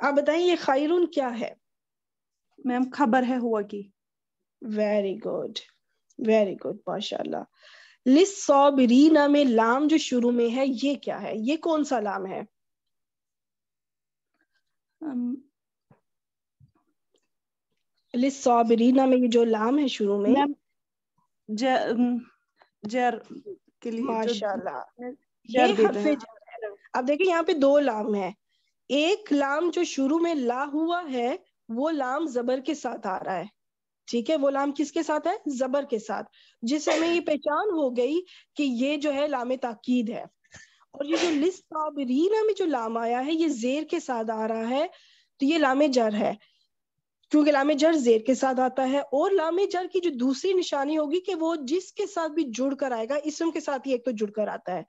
आप बताइए ये खैरुन क्या है मैम खबर है हुआ की वेरी गुड वेरी गुड माशाल्लाह लिसौबरीना में लाम जो शुरू में है ये क्या है ये कौन सा लाम है um, लिसॉबरीना में ये जो लाम है शुरू में जर के लिए माशाल्लाह अब देखिए यहाँ पे दो लाम है एक लाम जो शुरू में ला हुआ है वो लाम जबर के साथ आ रहा है ठीक है वो लाम किसके साथ है जबर के साथ जिस हमें ये पहचान हो गई कि ये जो है लाम ताकीद है और ये जो लिस्ट में जो लाम आया है ये जेर के साथ आ रहा है तो ये लामे जर है क्योंकि लामे जर जेर के साथ आता है और लामे जर की जो दूसरी निशानी होगी कि वो जिसके साथ भी जुड़ कर आएगा इसम के साथ ही एक तो जुड़ कर आता है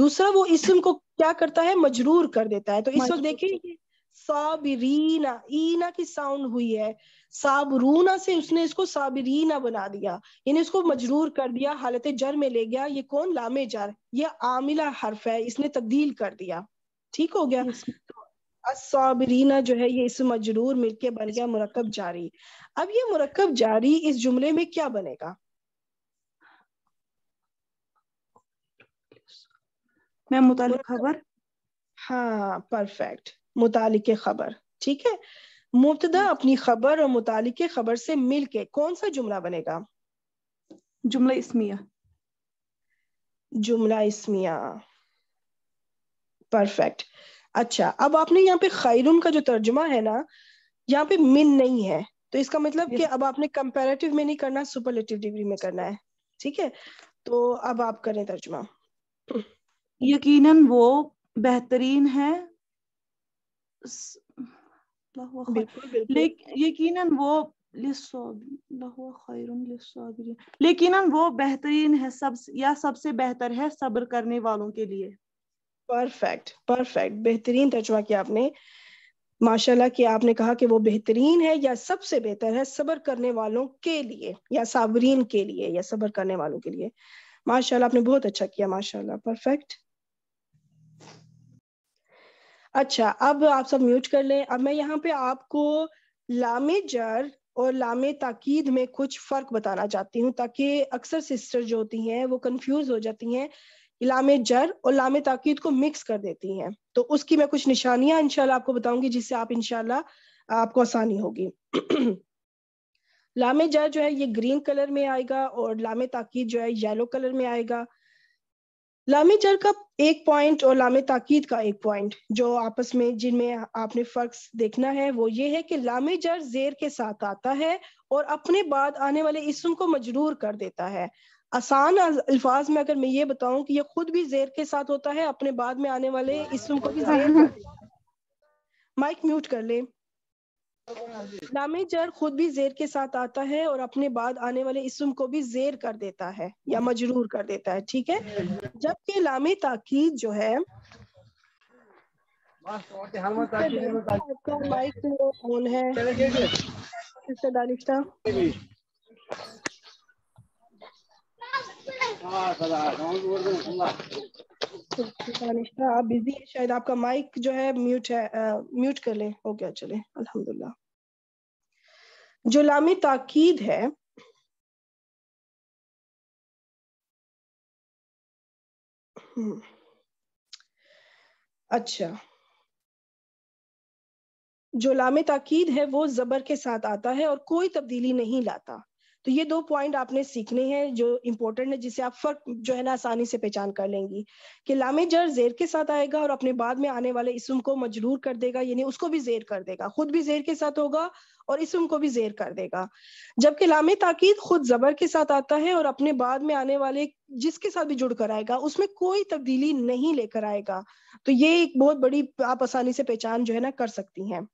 दूसरा वो इसम को क्या करता है मजरूर कर देता है तो इस वक्त देखिए साबरीना ईना की साउंड हुई है साबरूना से उसने इसको साबरीना बना दिया यानी इसको मजरूर कर दिया हालत जर में ले गया ये कौन लामे जर ये आमिला हर्फ है इसने तब्दील कर दिया ठीक हो गया तो असाबरीना जो है ये इसमें मजरूर मिलके बन गया मुरकब जारी अब ये मुरकब जारी इस जुमले में क्या बनेगा मैं मुताल खबर हाँ परफेक्ट मुताल खबर ठीक है मुबतदा अपनी खबर और मुताल खबर से मिलके कौन सा जुमला बनेगा जुमला इसमिया जुमला इसमिया परफेक्ट अच्छा अब आपने यहाँ पे खैरुन का जो तर्जुमा है ना यहाँ पे मिन नहीं है तो इसका मतलब कि अब आपने कंपैरेटिव में नहीं करना सुपरलेटिव डिग्री में करना है ठीक है तो अब आप करें तर्जुमा यकीनन वो बेहतरीन है यकीनन वो लेकिन वो बेहतरीन है सब या सबसे बेहतर है सब्र करने वालों के लिए परफेक्ट परफेक्ट बेहतरीन तजुर्बा किया आपने माशाल्लाह कि आपने कहा कि वो बेहतरीन है या सबसे बेहतर है सबर करने वालों के लिए या साबरीन के लिए या सबर करने वालों के लिए माशाल्लाह आपने बहुत अच्छा किया माशाल्लाह परफेक्ट अच्छा अब आप सब म्यूट कर लें अब मैं यहाँ पे आपको लामे जर और लामे ताकीद में कुछ फर्क बताना चाहती हूँ ताकि अक्सर सिस्टर जो होती हैं वो कंफ्यूज हो जाती हैं लामे जर और लामे ताकीद को मिक्स कर देती हैं तो उसकी मैं कुछ निशानियां इनशाला आपको बताऊंगी जिससे आप इनशाला आपको आसानी होगी [CLEARS THROAT] लामे जर जो है ये ग्रीन कलर में आएगा और लामे ताकीद जो है येलो कलर में आएगा लामे जर का एक पॉइंट और लामे ताकीद का एक पॉइंट जो आपस में जिनमें आपने फर्क देखना है वो ये है कि लामे जर जेर के साथ आता है और अपने बाद आने वाले इसम को मजरूर कर देता है आसान अल्फाज में अगर मैं ये बताऊं कि ये खुद भी जेर के साथ होता है अपने बाद में आने वाले इसम को भी जेर माइक म्यूट कर ले जर खुद भी जेर के साथ आता है और अपने बाद आने वाले इसम को भी जेर कर देता है या मजरूर कर देता है ठीक है जबकि लामे ताकीद जो है माइक ऑन है आप बिजी है शायद आपका माइक जो है म्यूट है आ, म्यूट कर लें हो गया चले अल्हम्दुलिल्लाह जो लामी ताकीद है हम्म, अच्छा जो लामे ताकीद है वो जबर के साथ आता है और कोई तब्दीली नहीं लाता तो ये दो पॉइंट आपने सीखने हैं जो इम्पोर्टेंट है जिसे आप फर्क जो है ना आसानी से पहचान कर लेंगी कि लामे जर जेर के साथ आएगा और अपने बाद में आने वाले इसम को मजरूर कर देगा यानी उसको भी जेर कर देगा खुद भी जेर के साथ होगा और इसम को भी जेर कर देगा जबकि लामे ताकीद खुद जबर के साथ आता है और अपने बाद में आने वाले जिसके साथ भी जुड़ कर आएगा उसमें कोई तब्दीली नहीं लेकर आएगा तो ये एक बहुत बड़ी आप आसानी से पहचान जो है ना कर सकती हैं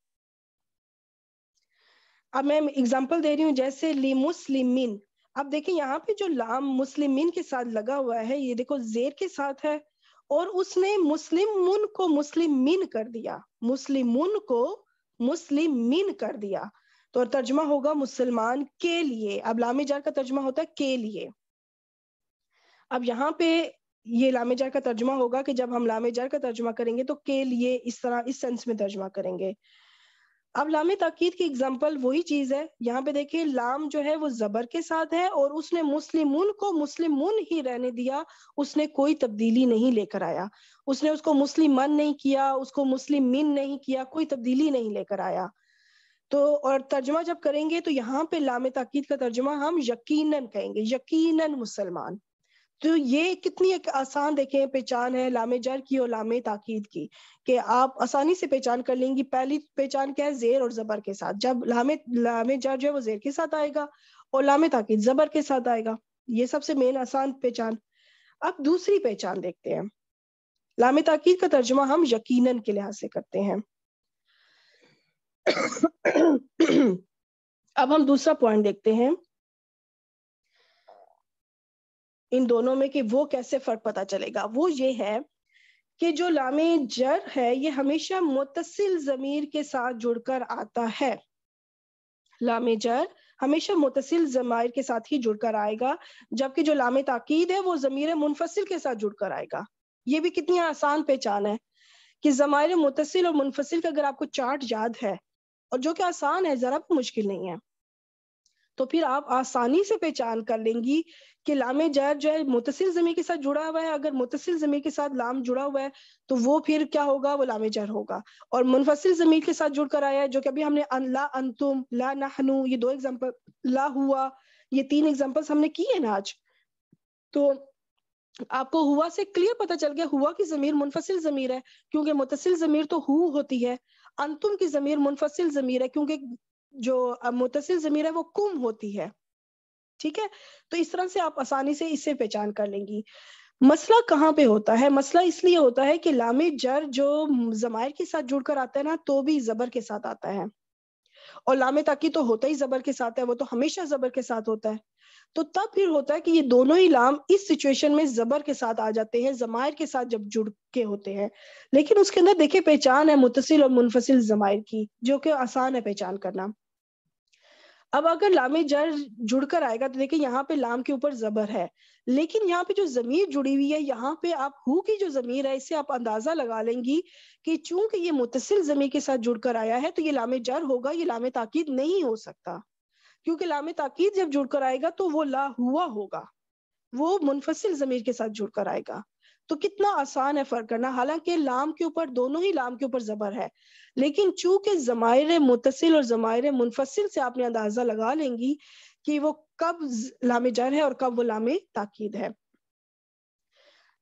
अब मैं एग्जाम्पल दे रही हूँ जैसे ली मुस्लिमिन अब देखिए यहाँ पे जो लाम मुस्लिमिन के साथ लगा हुआ है ये देखो जेर के साथ है और उसने मुस्लिम मुन को मुस्लिम मीन कर दिया मुन को मुस्लिमिन कर दिया तो तर्जमा होगा मुसलमान के लिए अब लामे जार का तर्जमा होता है के लिए अब यहाँ पे ये लामे जार का तर्जमा होगा कि जब हम लामे जार का तर्जमा करेंगे तो के लिए इस तरह इस सेंस में तर्जमा करेंगे अब लाम ताकीद की एग्जाम्पल वही चीज है यहाँ पे देखिए लाम जो है वो जबर के साथ है और उसने मुस्लिमुन को मुस्लिमुन ही रहने दिया उसने कोई तब्दीली नहीं लेकर आया उसने उसको मुस्लिमन नहीं किया उसको मुस्लिम मिन नहीं किया कोई तब्दीली नहीं लेकर आया तो और तर्जमा जब करेंगे तो यहाँ पे लाम ताकीद का तर्जमा हम यकीनन कहेंगे यकीनन मुसलमान तो ये कितनी एक आसान देखें पहचान है लामे जर की और लामे ताकीद की कि आप आसानी से पहचान कर लेंगी पहली पहचान क्या है जेर और जबर के साथ जब लामे लामे जर जो है वो जेर के साथ आएगा और लामे ताकीद जबर के साथ आएगा ये सबसे मेन आसान पहचान अब दूसरी पहचान देखते हैं लामे ताकीद का तर्जुमा हम यकीनन के लिहाज से करते हैं [COUGHS] अब हम दूसरा पॉइंट देखते हैं इन दोनों में कि वो कैसे फर्क पता चलेगा वो ये है कि जो लामे जर है ये हमेशा मुतसिल जमीर के साथ जुड़कर आता है लामे जर हमेशा मुतसिल जमीर के साथ ही जुड़कर आएगा जबकि जो लामे ताकीद है वो जमीर मुनफसिल के साथ जुड़कर आएगा ये भी कितनी आसान पहचान है कि जमायर मुतसिल और मुनफसिल का अगर आपको चार्ट याद है और जो कि आसान है जरा भी मुश्किल नहीं है तो फिर आप आसानी से पहचान कर लेंगी कि लाम जार जो है मुतसिल जमी के साथ जुड़ा हुआ है अगर मुतसिल जमी के साथ लाम जुड़ा हुआ है तो वो फिर क्या होगा वो लाम जार होगा और मुनफसिल जमीन के साथ जुड़ कर आया है जो कि अभी हमने ला अंतुम ला नहनु ये दो एग्जाम्पल ला हुआ ये तीन एग्जाम्पल्स हमने की है ना आज तो आपको हुआ से क्लियर पता चल गया हुआ की जमीर मुनफसिल जमीर है क्योंकि मुतसिल जमीर तो हु होती है अंतुम की जमीर मुनफसिल जमीर है क्योंकि जो मुतसिल जमीर है वो कुम होती है ठीक है तो इस तरह से आप आसानी से इससे पहचान कर लेंगी मसला कहाँ पे होता है मसला इसलिए होता है कि लामे जर जो जमायर के साथ जुड़कर आता है ना तो भी जबर के साथ आता है और लामे ताकि तो होता ही जबर के साथ है वो तो हमेशा जबर के साथ होता है तो तब फिर होता है कि ये दोनों ही लाम इस सिचुएशन में जबर के साथ आ जाते हैं जमायर के साथ जब जुड़ के होते हैं लेकिन उसके अंदर देखिए पहचान है मुतसिल और मुनफसिल जमायर की जो कि आसान है पहचान करना अब अगर लामे जर जुड़कर आएगा तो देखिए यहाँ पे लाम के ऊपर जबर है लेकिन यहाँ पे जो जमीर जुड़ी हुई है यहाँ पे आप हु की जो जमीर है इसे आप अंदाजा लगा लेंगी कि चूंकि ये मुतसिल जमीर के साथ जुड़कर आया है तो ये लामे जर होगा ये लामे ताकीद नहीं हो सकता क्योंकि लामे ताकीद जब जुड़कर आएगा तो वो ला हुआ होगा वो मुनफसिल जमीर के साथ जुड़कर आएगा तो कितना आसान है फर्क करना हालांकि लाम के ऊपर दोनों ही लाम के ऊपर जबर है लेकिन चूंकि जमायर मुतसिल और जमायर मुनफसिल से आपने अंदाजा लगा लेंगी कि वो कब लामे जर है और कब वो लामे ताकीद है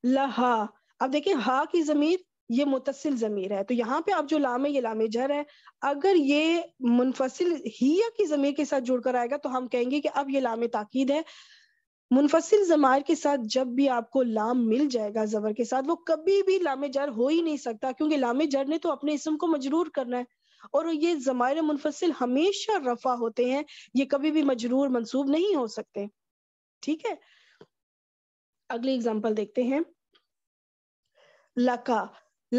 लहा अब देखें हा की जमीर ये मुतसिल ज़मीर है तो यहाँ पे आप जो लामे ये लामे जर है अगर ये मुनफसिल ही की ज़मीर के साथ जुड़कर आएगा तो हम कहेंगे कि अब ये लामे ताकीद है मुनफसिल जमायर के साथ जब भी आपको लाम मिल जाएगा जबर के साथ वो कभी भी लामे जर हो ही नहीं सकता क्योंकि लामे जर ने तो अपने इसम को मजरूर करना है और ये जमायर मुनफसिल हमेशा रफा होते हैं ये कभी भी मजरूर मंसूब नहीं हो सकते ठीक है अगली एग्जाम्पल देखते हैं लका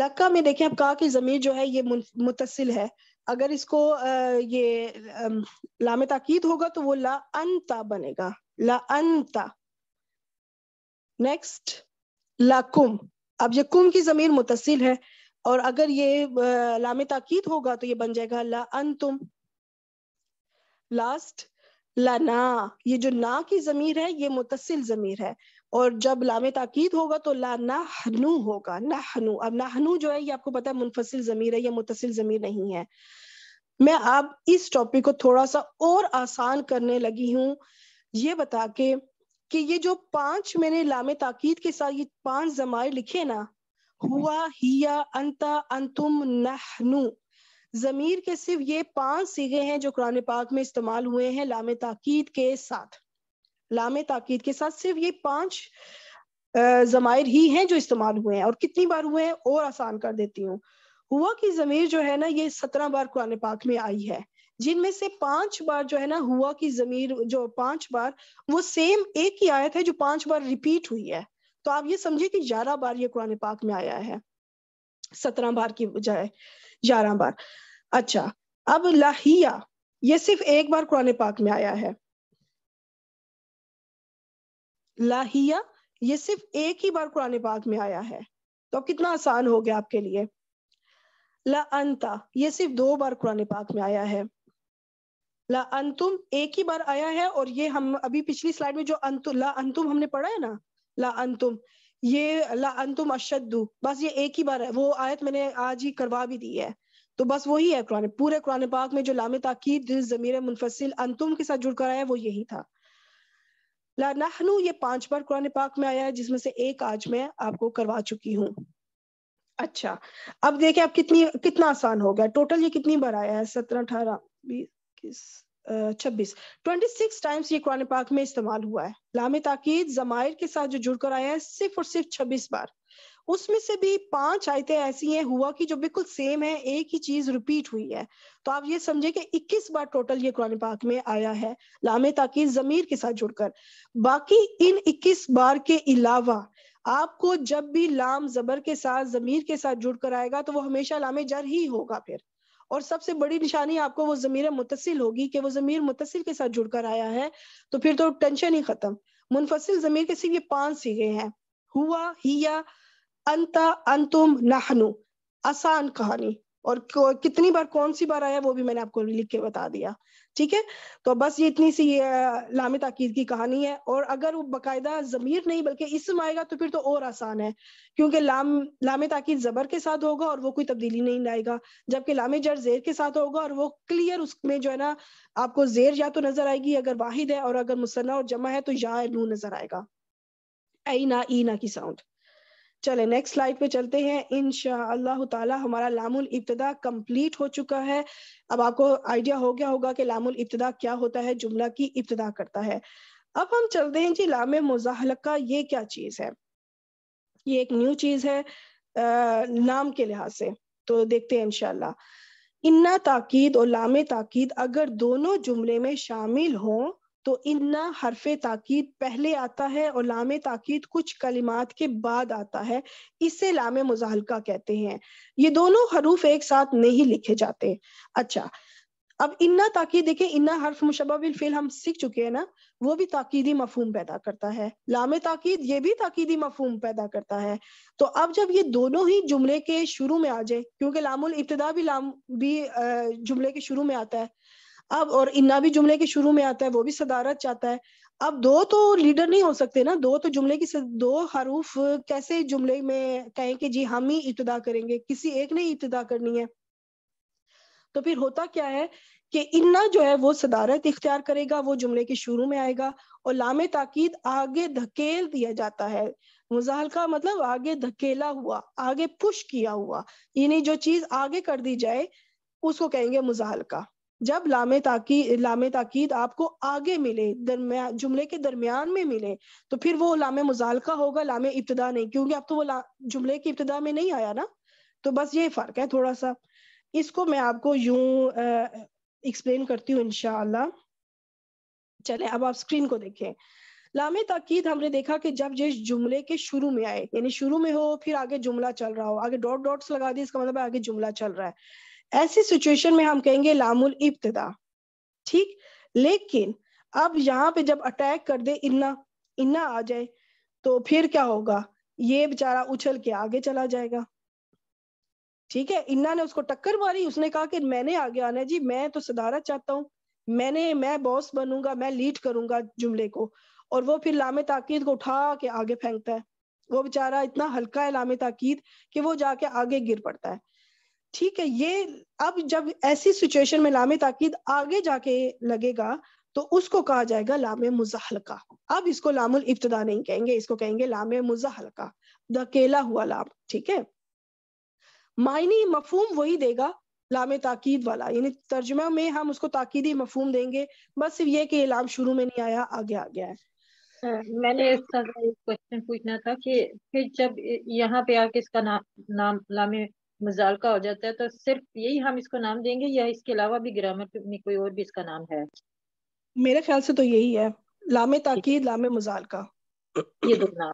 लका में देखें आप का की जमीर जो है ये मुतसिल है अगर इसको आ, ये लामे ताकीद होगा तो वो ला अंता बनेगा ला अंता नेक्स्ट लाकुम अब ये कुम की जमीर मुतसिल है और अगर ये लाम ताकीद होगा तो ये बन जाएगा ला अंतुम लास्ट लना ये जो ना की जमीर है ये मुतसिल जमीर है और जब लाम ताकीद होगा तो ला नाहनु होगा नाहनु अब नाहनु जो है ये आपको पता है मुनफसिल जमीर है ये मुतसिल जमीर नहीं है मैं अब इस टॉपिक को थोड़ा सा और आसान करने लगी हूं ये बता के कि ये जो पांच मैंने लाम ताकीद के साथ ये पांच जमाए लिखे ना हुआ हिया अंता अंतुम नहनु जमीर के सिर्फ ये पांच सीगे हैं जो कुरान पाक में इस्तेमाल हुए हैं लाम ताकीद के साथ लाम ताकीद के साथ सिर्फ ये पांच जमायर ही हैं जो इस्तेमाल हुए हैं और कितनी बार हुए हैं और आसान कर देती हूँ हुआ की जमीर जो है ना ये सत्रह बार कुरान पाक में आई है जिनमें से पांच बार जो है ना हुआ की जमीर जो पांच बार वो सेम एक ही आयत है जो पांच बार रिपीट हुई है तो आप ये समझिए कि ग्यारह बार ये कुरान पाक में आया है सत्रह बार की बजाय ग्यारह बार अच्छा अब लाहिया ये सिर्फ एक बार कुरान पाक में आया है लाहिया ये सिर्फ एक ही बार कुरान पाक में आया है तो अब कितना आसान हो गया आपके लिए ला अंता ये सिर्फ दो बार कुरान पाक में आया है ला अंतुम एक ही बार आया है और ये हम अभी पिछली स्लाइड में जो अंतु ला अंतुम हमने पढ़ा है ना ला अंतुम ये ला अंतुम अशद्दु बस ये एक ही बार है वो आयत मैंने आज ही करवा भी दी है तो बस वही है कुरान पूरे कुरान पाक में जो लामे ताकीद दिल जमीर मुनफसिल अंतुम के साथ जुड़कर आया वो यही था ला नहनु ये पांच बार कुरान पाक में आया है जिसमें से एक आज मैं आपको करवा चुकी हूँ अच्छा अब देखें अब कितनी कितना आसान हो गया टोटल ये कितनी बार आया है सत्रह अठारह बीस छब्बीस ट्वेंटी सिक्स टाइम्स ये कुरान पाक में इस्तेमाल हुआ है लाम ताकीद जमायर के साथ जो जुड़कर आया है सिर्फ और सिर्फ छब्बीस बार उसमें से भी पांच आयतें ऐसी हैं हुआ की जो बिल्कुल सेम है एक ही चीज रिपीट हुई है तो आप ये समझे कि 21 बार टोटल ये कुरान पाक में आया है लामे ताकीद जमीर के साथ जुड़कर बाकी इन 21 बार के अलावा आपको जब भी लाम जबर के साथ जमीर के साथ जुड़कर आएगा तो वो हमेशा लामे जर ही होगा फिर और सबसे बड़ी निशानी आपको वो जमीर मुतसिल होगी कि वो जमीर मुतसिल के साथ जुड़कर आया है तो फिर तो टेंशन ही खत्म मुनफसिल जमीर के सिर्फ ये पांच सीगे हैं हुआ हिया अंता अंतुम नाहनु आसान कहानी और कितनी बार कौन सी बार आया वो भी मैंने आपको लिख के बता दिया ठीक है तो बस ये इतनी सी लाम ताकीद की कहानी है और अगर वो बकायदा जमीर नहीं बल्कि इसम आएगा तो फिर तो और आसान है क्योंकि लाम लाम ताकीद जबर के साथ होगा और वो कोई तब्दीली नहीं लाएगा जबकि लामे जर जेर के साथ होगा और वो क्लियर उसमें जो है ना आपको जेर या तो नजर आएगी अगर वाहिद है और अगर मुसन्ना और जमा है तो या नू नजर आएगा ना ई ना की साउंड चले नेक्स्ट स्लाइड पे चलते हैं इन ताला हमारा लामुल इब्तदा कंप्लीट हो चुका है अब आपको आइडिया हो गया होगा कि लामुल इब्तदा क्या होता है जुमला की इब्तदा करता है अब हम चलते हैं जी लाम मुजाहलका ये क्या चीज है ये एक न्यू चीज है आ, नाम के लिहाज से तो देखते हैं इनशाला इन्ना ताकीद और लाम ताकीद अगर दोनों जुमले में शामिल हों तो इन्ना हरफ ताकीद पहले आता है और लाम ताकीद कुछ कलिमात के बाद आता है इसे लाम मुजाहलका कहते हैं ये दोनों हरूफ एक साथ नहीं लिखे जाते अच्छा अब इन्ना ताकीद देखें इन्ना हर्फ मुशबिल फेल हम सीख चुके हैं ना वो भी ताकीदी मफहम पैदा करता है लाम ताकीद ये भी ताकीदी मफहम पैदा करता है तो अब जब ये दोनों ही जुमले के शुरू में आ जाए क्योंकि लामुल इब्तदा भी लाम भी जुमले के शुरू में आता है अब और इन्ना भी जुमले के शुरू में आता है वो भी सदारत चाहता है अब दो तो लीडर नहीं हो सकते ना दो तो जुमले की दो हरूफ कैसे जुमले में कहें कि जी हम ही इब्तदा करेंगे किसी एक ने इब्तदा करनी है तो फिर होता क्या है कि इन्ना जो है वो सदारत इख्तियार करेगा वो जुमले के शुरू में आएगा और लामे ताकीद आगे धकेल दिया जाता है मुजाहल का मतलब आगे धकेला हुआ आगे पुश किया हुआ यानी जो चीज आगे कर दी जाए उसको कहेंगे मुजाहल का जब लामे ताकी लामे ताकीद आपको आगे मिले दरम्या जुमले के दरमियान में मिले तो फिर वो लामे मुजालका होगा लामे इब्तदा नहीं क्योंकि अब तो वो जुमले की इब्तदा में नहीं आया ना तो बस ये फर्क है थोड़ा सा इसको मैं आपको यूं एक्सप्लेन करती हूँ इनशाला चले अब आप स्क्रीन को देखें लामे ताकीद हमने देखा कि जब जिस जुमले के शुरू में आए यानी शुरू में हो फिर आगे जुमला चल रहा हो आगे डॉट डॉट्स लगा दिए इसका मतलब आगे जुमला चल रहा है ऐसी सिचुएशन में हम कहेंगे लामुल इब्तदा ठीक लेकिन अब यहाँ पे जब अटैक कर दे इन्ना इन्ना आ जाए तो फिर क्या होगा ये बेचारा उछल के आगे चला जाएगा ठीक है इन्ना ने उसको टक्कर मारी उसने कहा कि मैंने आगे आना है जी मैं तो सदारत चाहता हूँ मैंने मैं बॉस बनूंगा मैं लीड करूंगा जुमले को और वो फिर लामे ताकीद को उठा के आगे फेंकता है वो बेचारा इतना हल्का है लामे ताकीद कि वो जाके आगे गिर पड़ता है ठीक है ये अब जब ऐसी सिचुएशन में लामे ताकीद आगे जाके लगेगा तो उसको कहा जाएगा लामे मुजाहलका अब इसको लामुल इब्तदा नहीं कहेंगे इसको कहेंगे लाम मुजाहलका धकेला हुआ लाम ठीक है मायने मफहम वही देगा लामे ताकीद वाला यानी तर्जुमा में हम उसको ताकीदी मफहम देंगे बस सिर्फ ये कि ये लाम शुरू में नहीं आया आगे आ गया है हाँ, मैंने इसका क्वेश्चन पूछना था कि फिर जब यहाँ पे आके इसका ना, नाम लामे मजाल का हो जाता है तो सिर्फ यही हम इसको नाम देंगे या इसके अलावा भी ग्रामर में कोई और भी इसका नाम है मेरे ख्याल से तो यही है लामे ताकीद लामे मजाल का ये दो नाम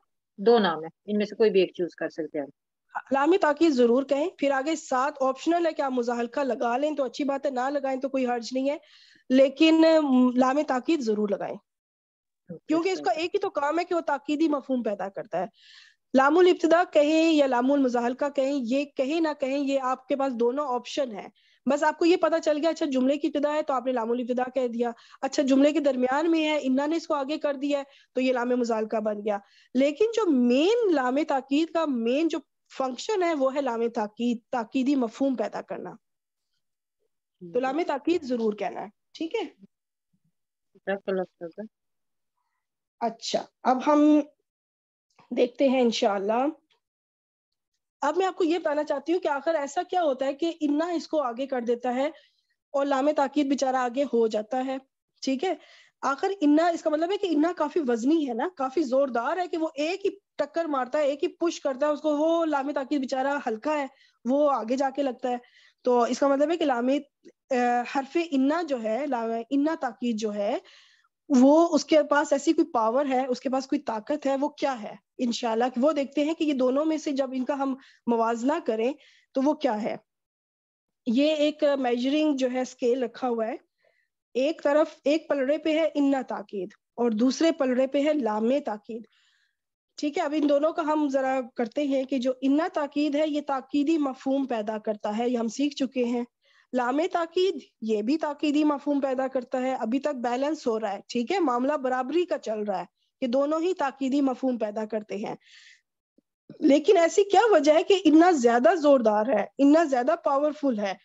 दो नाम है इनमें से कोई भी एक चूज कर सकते हैं हाँ, लामे ताकीद जरूर कहें फिर आगे सात ऑप्शनल है कि आप मुजाहलका लगा लें तो अच्छी बात है ना लगाएं तो कोई हर्ज नहीं है लेकिन लामे ताकीद जरूर लगाएं क्योंकि इसका एक ही तो काम है कि वो ताकीदी मफहम पैदा करता है लामुल इब्तदा कहें या लामुल मुजाहलका कहें ये कहें ना कहें ये आपके पास दोनों ऑप्शन है बस आपको ये पता चल गया अच्छा जुमले की इब्तदा है तो आपने लामुल इब्तदा कह दिया अच्छा जुमले के दरमियान में है इन्ना ने इसको आगे कर दिया है तो ये लाम मुजालका बन गया लेकिन जो मेन लामे ताकीद का मेन जो फंक्शन है वो है लामे ताकीद ताकीदी मफहूम पैदा करना तो लामे ताकीद जरूर कहना है ठीक है अच्छा अब हम देखते हैं इनशाला अब मैं आपको ये बताना चाहती हूँ कि आखिर ऐसा क्या होता है कि इन्ना इसको आगे कर देता है और लामे ताकीद बेचारा आगे हो जाता है ठीक है आखिर इन्ना इसका मतलब है कि इन्ना काफी वजनी है ना काफी जोरदार है कि वो एक ही टक्कर मारता है एक ही पुश करता है उसको वो लामे ताकीद बेचारा हल्का है वो आगे जाके लगता है तो इसका मतलब है कि लामे हरफे इन्ना जो है लामे इन्ना ताकीद जो है वो उसके पास ऐसी कोई पावर है उसके पास कोई ताकत है वो क्या है इनशाला वो देखते हैं कि ये दोनों में से जब इनका हम मुवजना करें तो वो क्या है ये एक मेजरिंग जो है स्केल रखा हुआ है एक तरफ एक पलड़े पे है इन्ना ताकीद और दूसरे पलड़े पे है लामे ताकीद ठीक है अब इन दोनों का हम जरा करते हैं कि जो इन्ना ताकीद है ये ताकीदी मफहूम पैदा करता है ये हम सीख चुके हैं लामे ताकीद ये भी ताकीदी मफहम पैदा करता है अभी तक बैलेंस हो रहा है ठीक है मामला बराबरी का चल रहा है ये दोनों ही ताकीदी मफहम पैदा करते हैं लेकिन ऐसी क्या वजह है कि इतना ज्यादा जोरदार है इतना ज्यादा पावरफुल है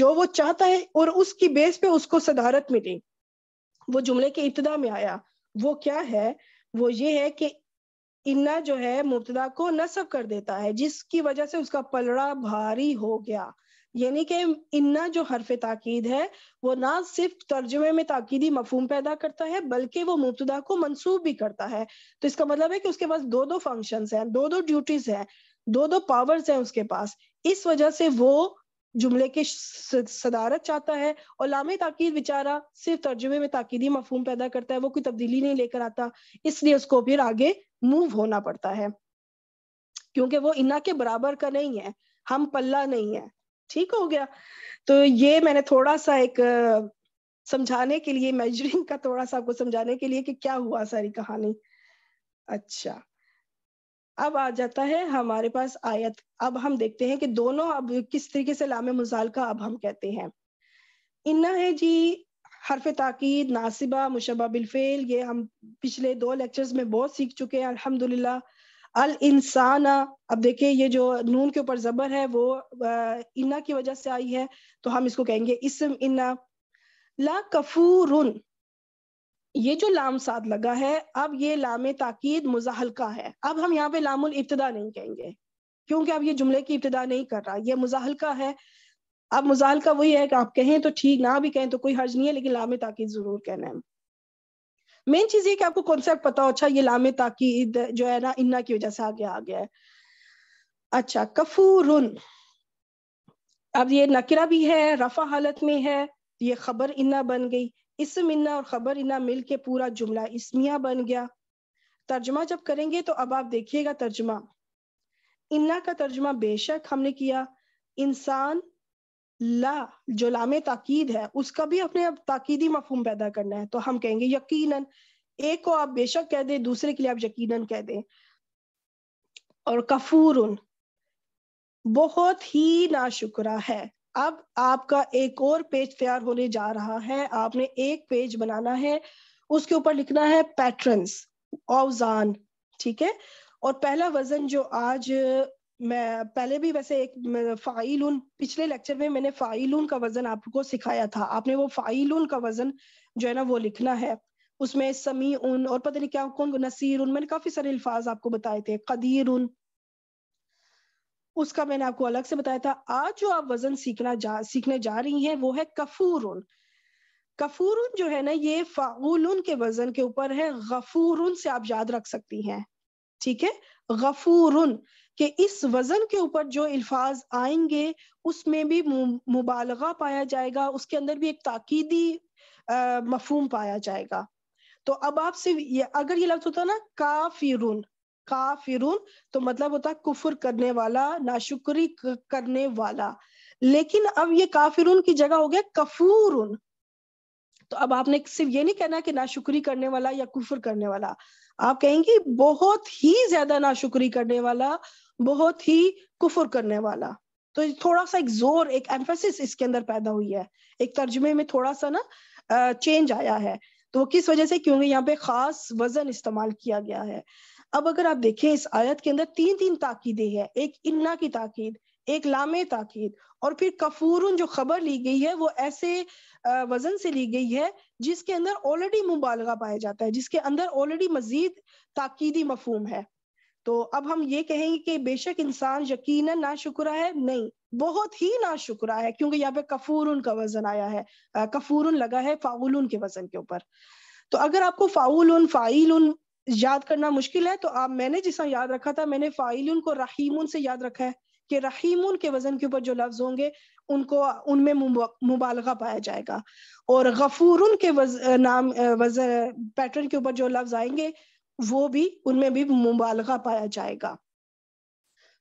जो वो चाहता है और उसकी बेस पे उसको सदारत मिली वो जुमले के इब्तदा में आया वो क्या है वो ये है कि इन्ना जो है मुबतदा को नसब कर देता है जिसकी वजह से उसका पलड़ा भारी हो गया यानी कि इन्ना जो हरफ ताकीद है वो ना सिर्फ तर्जुमे में ताकीदी मफहम पैदा करता है बल्कि वो मुबतदा को मनसूब भी करता है तो इसका मतलब है कि उसके पास दो दो फंक्शन हैं दो दो ड्यूटीज हैं दो दो पावर्स हैं उसके पास इस वजह से वो जुमले की सदारत चाहता है और लामे ताकीद बेचारा सिर्फ तर्जुमे में ताकीदी मफहम पैदा करता है वो कोई तब्दीली नहीं लेकर आता इसलिए उसको फिर आगे मूव होना पड़ता है क्योंकि वो इन्ना के बराबर का नहीं है हम पल्ला नहीं है ठीक हो गया तो ये मैंने थोड़ा सा एक समझाने के लिए मेजरिंग का थोड़ा सा आपको समझाने के लिए कि क्या हुआ सारी कहानी अच्छा अब आ जाता है हमारे पास आयत अब हम देखते हैं कि दोनों अब किस तरीके से लामे मुजाल का अब हम कहते हैं इन्ना है जी हरफ ताकीद नासिबा मुशबा बिलफेल ये हम पिछले दो लेक्चर्स में बहुत सीख चुके हैं अल्हम्दुलिल्लाह अल इंसाना अब देखिए ये जो नून के ऊपर जबर है वो इन्ना की वजह से आई है तो हम इसको कहेंगे इसम इन्ना ला कफूर ये जो लाम साथ लगा है अब ये लाम ताकीद मुजाहलका है अब हम यहाँ पे लामुल इब्तदा नहीं कहेंगे क्योंकि अब ये जुमले की इब्तदा नहीं कर रहा ये मुजाहलका है अब मुजाहलका वही है कि आप कहें तो ठीक ना भी कहें तो कोई हर्ज नहीं है लेकिन लाम ताकीद जरूर कहना है मेन चीज ये कि आपको कॉन्सेप्ट पता हो अच्छा ये लामे ताकीद जो है ना इन्ना की वजह से आगे आ गया है अच्छा कफूरुन अब ये नकरा भी है रफा हालत में है ये खबर इन्ना बन गई इसम इन्ना और खबर इन्ना मिल के पूरा जुमला इसमिया बन गया तर्जमा जब करेंगे तो अब आप देखिएगा तर्जमा इन्ना का तर्जमा बेशक हमने किया इंसान ला जो लाम ताकीद है उसका भी अपने अब ताकीदी मफहम पैदा करना है तो हम कहेंगे यकीनन एक को आप बेशक कह दें दूसरे के लिए आप यकीनन कह दें और कफूर बहुत ही नाशुकरा है अब आपका एक और पेज तैयार होने जा रहा है आपने एक पेज बनाना है उसके ऊपर लिखना है पैटर्न्स औजान ठीक है और पहला वजन जो आज मैं पहले भी वैसे एक फाइलून पिछले लेक्चर में मैंने फाइलून का वजन आपको सिखाया था आपने वो फाइलून का वजन जो है ना वो लिखना है उसमें समी उन और पता नहीं क्या कौन नसीर उन मैंने काफी सारे अल्फाज आपको बताए थे कदीर उन उसका मैंने आपको अलग से बताया था आज जो आप वजन सीखना जा सीखने जा रही हैं वो है कफूर उन जो है ना ये फाउलून के वजन के ऊपर है गफूर उन से आप याद रख सकती हैं ठीक है गफूर उन कि इस वजन के ऊपर जो अल्फाज आएंगे उसमें भी मुबालगा पाया जाएगा उसके अंदर भी एक ताकीदी मफहम पाया जाएगा तो अब आप सिर्फ ये अगर ये लफ्ज होता ना काफिरुन काफिरुन तो मतलब होता कुफर करने वाला नाशुक्री करने वाला लेकिन अब ये काफिरुन की जगह हो गया कफूरून तो अब आपने सिर्फ ये नहीं कहना कि नाशुक्री करने वाला या कुफर करने वाला आप कहेंगे बहुत ही ज्यादा नाशुक्री करने वाला बहुत ही कुफर करने वाला तो थोड़ा सा एक जोर एक एम्फेसिस इसके अंदर पैदा हुई है एक तर्जमे में थोड़ा सा ना चेंज आया है तो वो किस वजह से क्योंकि यहाँ पे खास वजन इस्तेमाल किया गया है अब अगर आप देखें इस आयत के अंदर तीन तीन ताकीदें हैं एक इन्ना की ताकीद एक लामे ताकीद और फिर कफूरन जो खबर ली गई है वो ऐसे वजन से ली गई है जिसके अंदर ऑलरेडी मुबालगा पाया जाता है जिसके अंदर ऑलरेडी मजीद ताकीदी मफहम है तो अब हम ये कहेंगे कि बेशक इंसान यकीन ना शुक्रा है नहीं बहुत ही ना शुक्रा है क्योंकि यहाँ पे कफूर का वजन आया है कफूर लगा है फाउल के वजन के ऊपर तो अगर आपको फाउल फाइल याद करना मुश्किल है तो आप मैंने जिसका याद रखा था मैंने फाइल को रहीम से याद रखा है कि रहीम के वजन के ऊपर जो लफ्ज होंगे उनको उनमें मुबालगा पाया जाएगा और गफूर के वज, नाम वजन पैटर्न के ऊपर जो लफ्ज आएंगे वो भी उनमें भी मुबालगा पाया जाएगा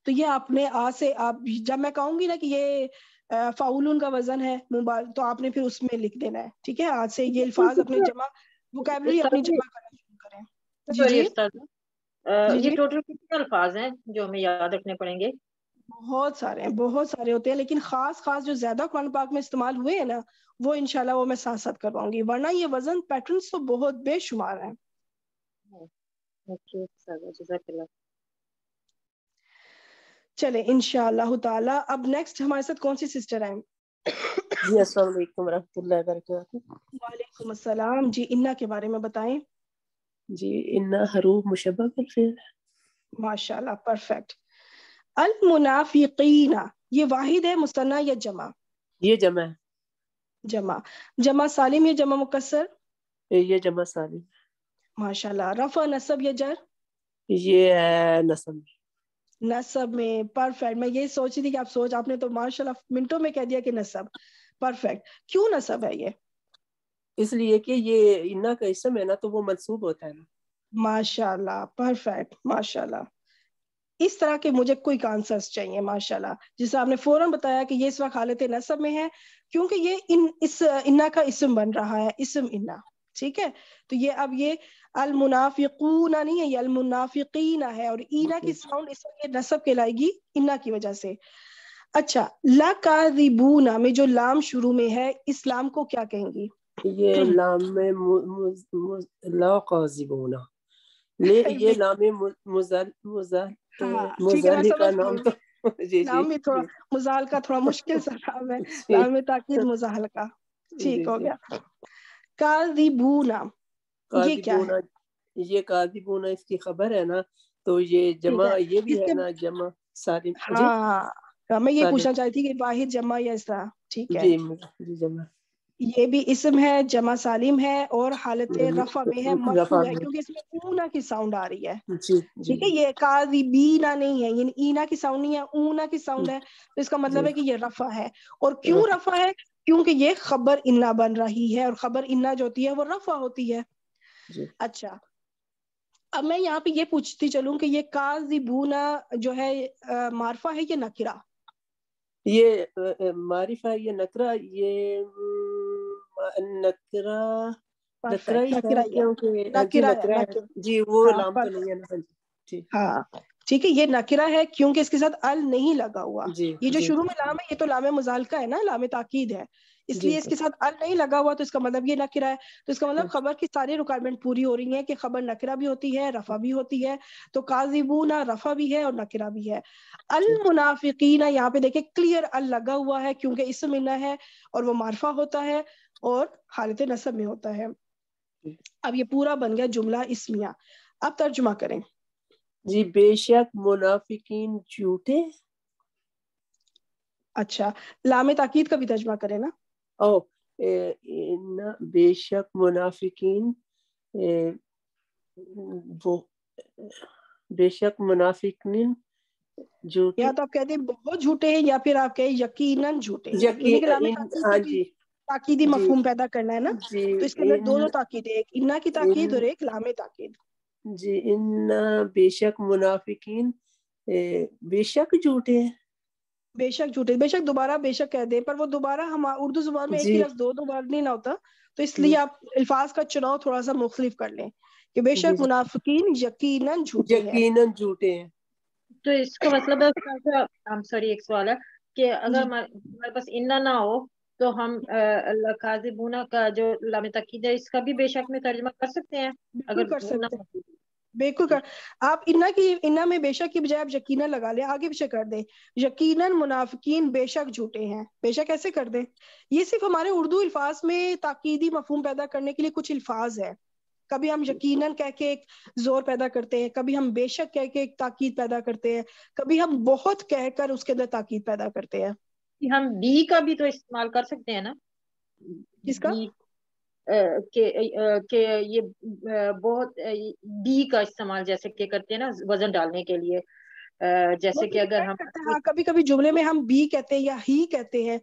तो ये आपने आ से आप जब मैं कहूंगी ना कि ये फाउल का वजन है मुबाल तो आपने फिर उसमें लिख देना है ठीक है आज से ये तो अल्फाज अपने जमा वोकेबलरी अपनी जमा करना शुरू करें जी जी ये टोटल कितने अल्फाज हैं जो हमें याद रखने पड़ेंगे बहुत सारे हैं बहुत सारे होते हैं लेकिन खास खास जो ज्यादा कुरान पाक में इस्तेमाल हुए हैं ना वो इनशाला वो मैं साथ साथ करवाऊंगी वरना ये वजन पैटर्न तो बहुत बेशुमार है चले इंशाल्लाह ताला अब नेक्स्ट हमारे साथ कौन सी सिस्टर हैं जी अस्सलाम वालेकुम वबरकातुहू वालेकुम अस्सलाम जी इन्ना के बारे में बताएं जी इन्ना हरूफ मुशब्बह माशाल्लाह परफेक्ट अल मुनाफिकीना ये वाहिद है मुसन्ना या जमा ये जमा जमा जमा सालिम या जमा मुकसर ये जमा सालिम माशाल्लाह रफा नसब ये जर ये है नसब नसब में परफेक्ट मैं ये सोच रही थी कि आप सोच आपने तो माशाल्लाह मिनटों में कह दिया कि नसब परफेक्ट क्यों नसब है ये इसलिए कि ये इन्ना का इसम है ना तो वो मंसूब होता है ना माशाल्लाह परफेक्ट माशाल्लाह इस तरह के मुझे कोई आंसर्स चाहिए माशाल्लाह जिसे आपने फौरन बताया कि ये इस वक्त हालत नसब में है क्योंकि ये इन इस इन्ना का इसम बन रहा है इसम इन्ना ठीक है तो ये अब ये अल मुनाफिकूना नहीं है ये अल मुनाफिकीना है और ईना की साउंड इस वक्त नसब कहलाएगी इना की वजह से अच्छा ला कादिबूना में जो लाम शुरू में है इस्लाम को क्या कहेंगी ये [CLEARS THROAT] लाम में ला काजिबूना ले [LAUGHS] ये लाम मुजल मुजल मुजल का नाम तो [LAUGHS] जी, नाम भी थोड़ा मुजाल का थोड़ा मुश्किल सा नाम है नाम [LAUGHS] ताकिद मुजाल का ठीक हो गया कादिबूना ये क्या है ये कादिबूना इसकी खबर है ना तो ये जमा ये भी है ना जमा सारी हाँ, हाँ मैं ये पूछना चाहती कि वाहिद जमा या इसरा ठीक है जी, जमा ये भी इसम है जमा सालिम है और हालत हम्म, रफा में है मरफू है क्योंकि इसमें ऊना की साउंड आ रही है ठीक है ये बीना नहीं है ईना की साउंड नहीं है ऊना की साउंड हम्म। है तो इसका मतलब है कि ये रफा है और क्यों रफा है क्योंकि ये खबर इन्ना बन रही है और खबर इन्ना जो होती है वो रफा होती है अच्छा अब मैं यहाँ पे ये पूछती चलूं कि ये काजी काजिबूना जो है आ, मारफा है या नकरा ये आ, मारिफा ये नकरा ये नकरा नकरा, नकरा, नकरा, नकरा जी वो लाम हाँ, तो नहीं है ना हाँ जी हाँ ठीक है ये नकिरा है क्योंकि इसके साथ अल नहीं लगा हुआ जी, ये जो शुरू में लाम है ये तो लाम मुजालका है ना लाम ताकीद है इसलिए इसके साथ अल नहीं लगा हुआ तो इसका मतलब ये नकिरा है तो इसका मतलब हाँ। खबर की सारी रिक्वायरमेंट पूरी हो रही है कि खबर नकिरा भी होती है रफा भी होती है तो ना रफा भी है और नकिरा भी है अल मुनाफिकी ना यहाँ पे देखे क्लियर अल लगा हुआ है क्योंकि इससे मिलना है और वो मारफा होता है और हालत नसब में होता है अब ये पूरा बन गया जुमला इसमिया अब तर्जुमा करें जी बेशक मुनाफिकीन झूठे अच्छा लामे ताकीद का भी तर्जमा करें ना ओ ए, बेशक मुनाफिकीन वो बेशक मुनाफिकीन झूठे या तो आप कहते हैं बहुत झूठे हैं या फिर आप कहें यकीनन झूठे हाँ जी ताकीदी मफहूम पैदा करना है ना तो इसके अंदर दोनों ताकीदें एक इन्ना की ताकीद और एक लामे ताकीद जी इन बेशक मुनाफिकीन बेशक झूठे हैं बेशक झूठे बेशक दोबारा बेशक कह दे पर वो दोबारा हम उर्दू जुबान में एक ही दो दो बार नहीं ना होता तो इसलिए हम्म। आप अल्फाज का चुनाव थोड़ा सा मुख्तलिफ कर लें कि बेशक मुनाफिकीन यकीनन झूठे यकीनन झूठे हैं तो इसका मतलब है सॉरी एक सवाल है कि अगर हमारे पास इन्ना ना हो तो हम काजिबूना का जो लामे तकीद है इसका भी बेशक में तर्जमा कर सकते हैं अगर कर सकते हैं बिल्कुल कर आप इन्ना की इन्ना में बेशक की बजाय आप यकीनन लगा ले आगे पीछे कर दें यकीनन मुनाफिकीन बेशक झूठे हैं बेशक ऐसे कर दे ये सिर्फ हमारे उर्दू अल्फाज में ताकीदी मफहम पैदा करने के लिए कुछ अल्फाज है कभी हम यकीनन कह के एक जोर पैदा करते हैं कभी हम बेशक कह के एक ताकीद पैदा करते हैं कभी हम बहुत कहकर उसके अंदर ताकीद पैदा करते हैं कि हम बी का भी तो इस्तेमाल कर सकते हैं ना किसका के के ये बहुत बी का इस्तेमाल जैसे के करते हैं ना वजन डालने के लिए जैसे कि मतलब अगर हम हाँ कभी कभी जुमले में हम बी कहते हैं या ही कहते हैं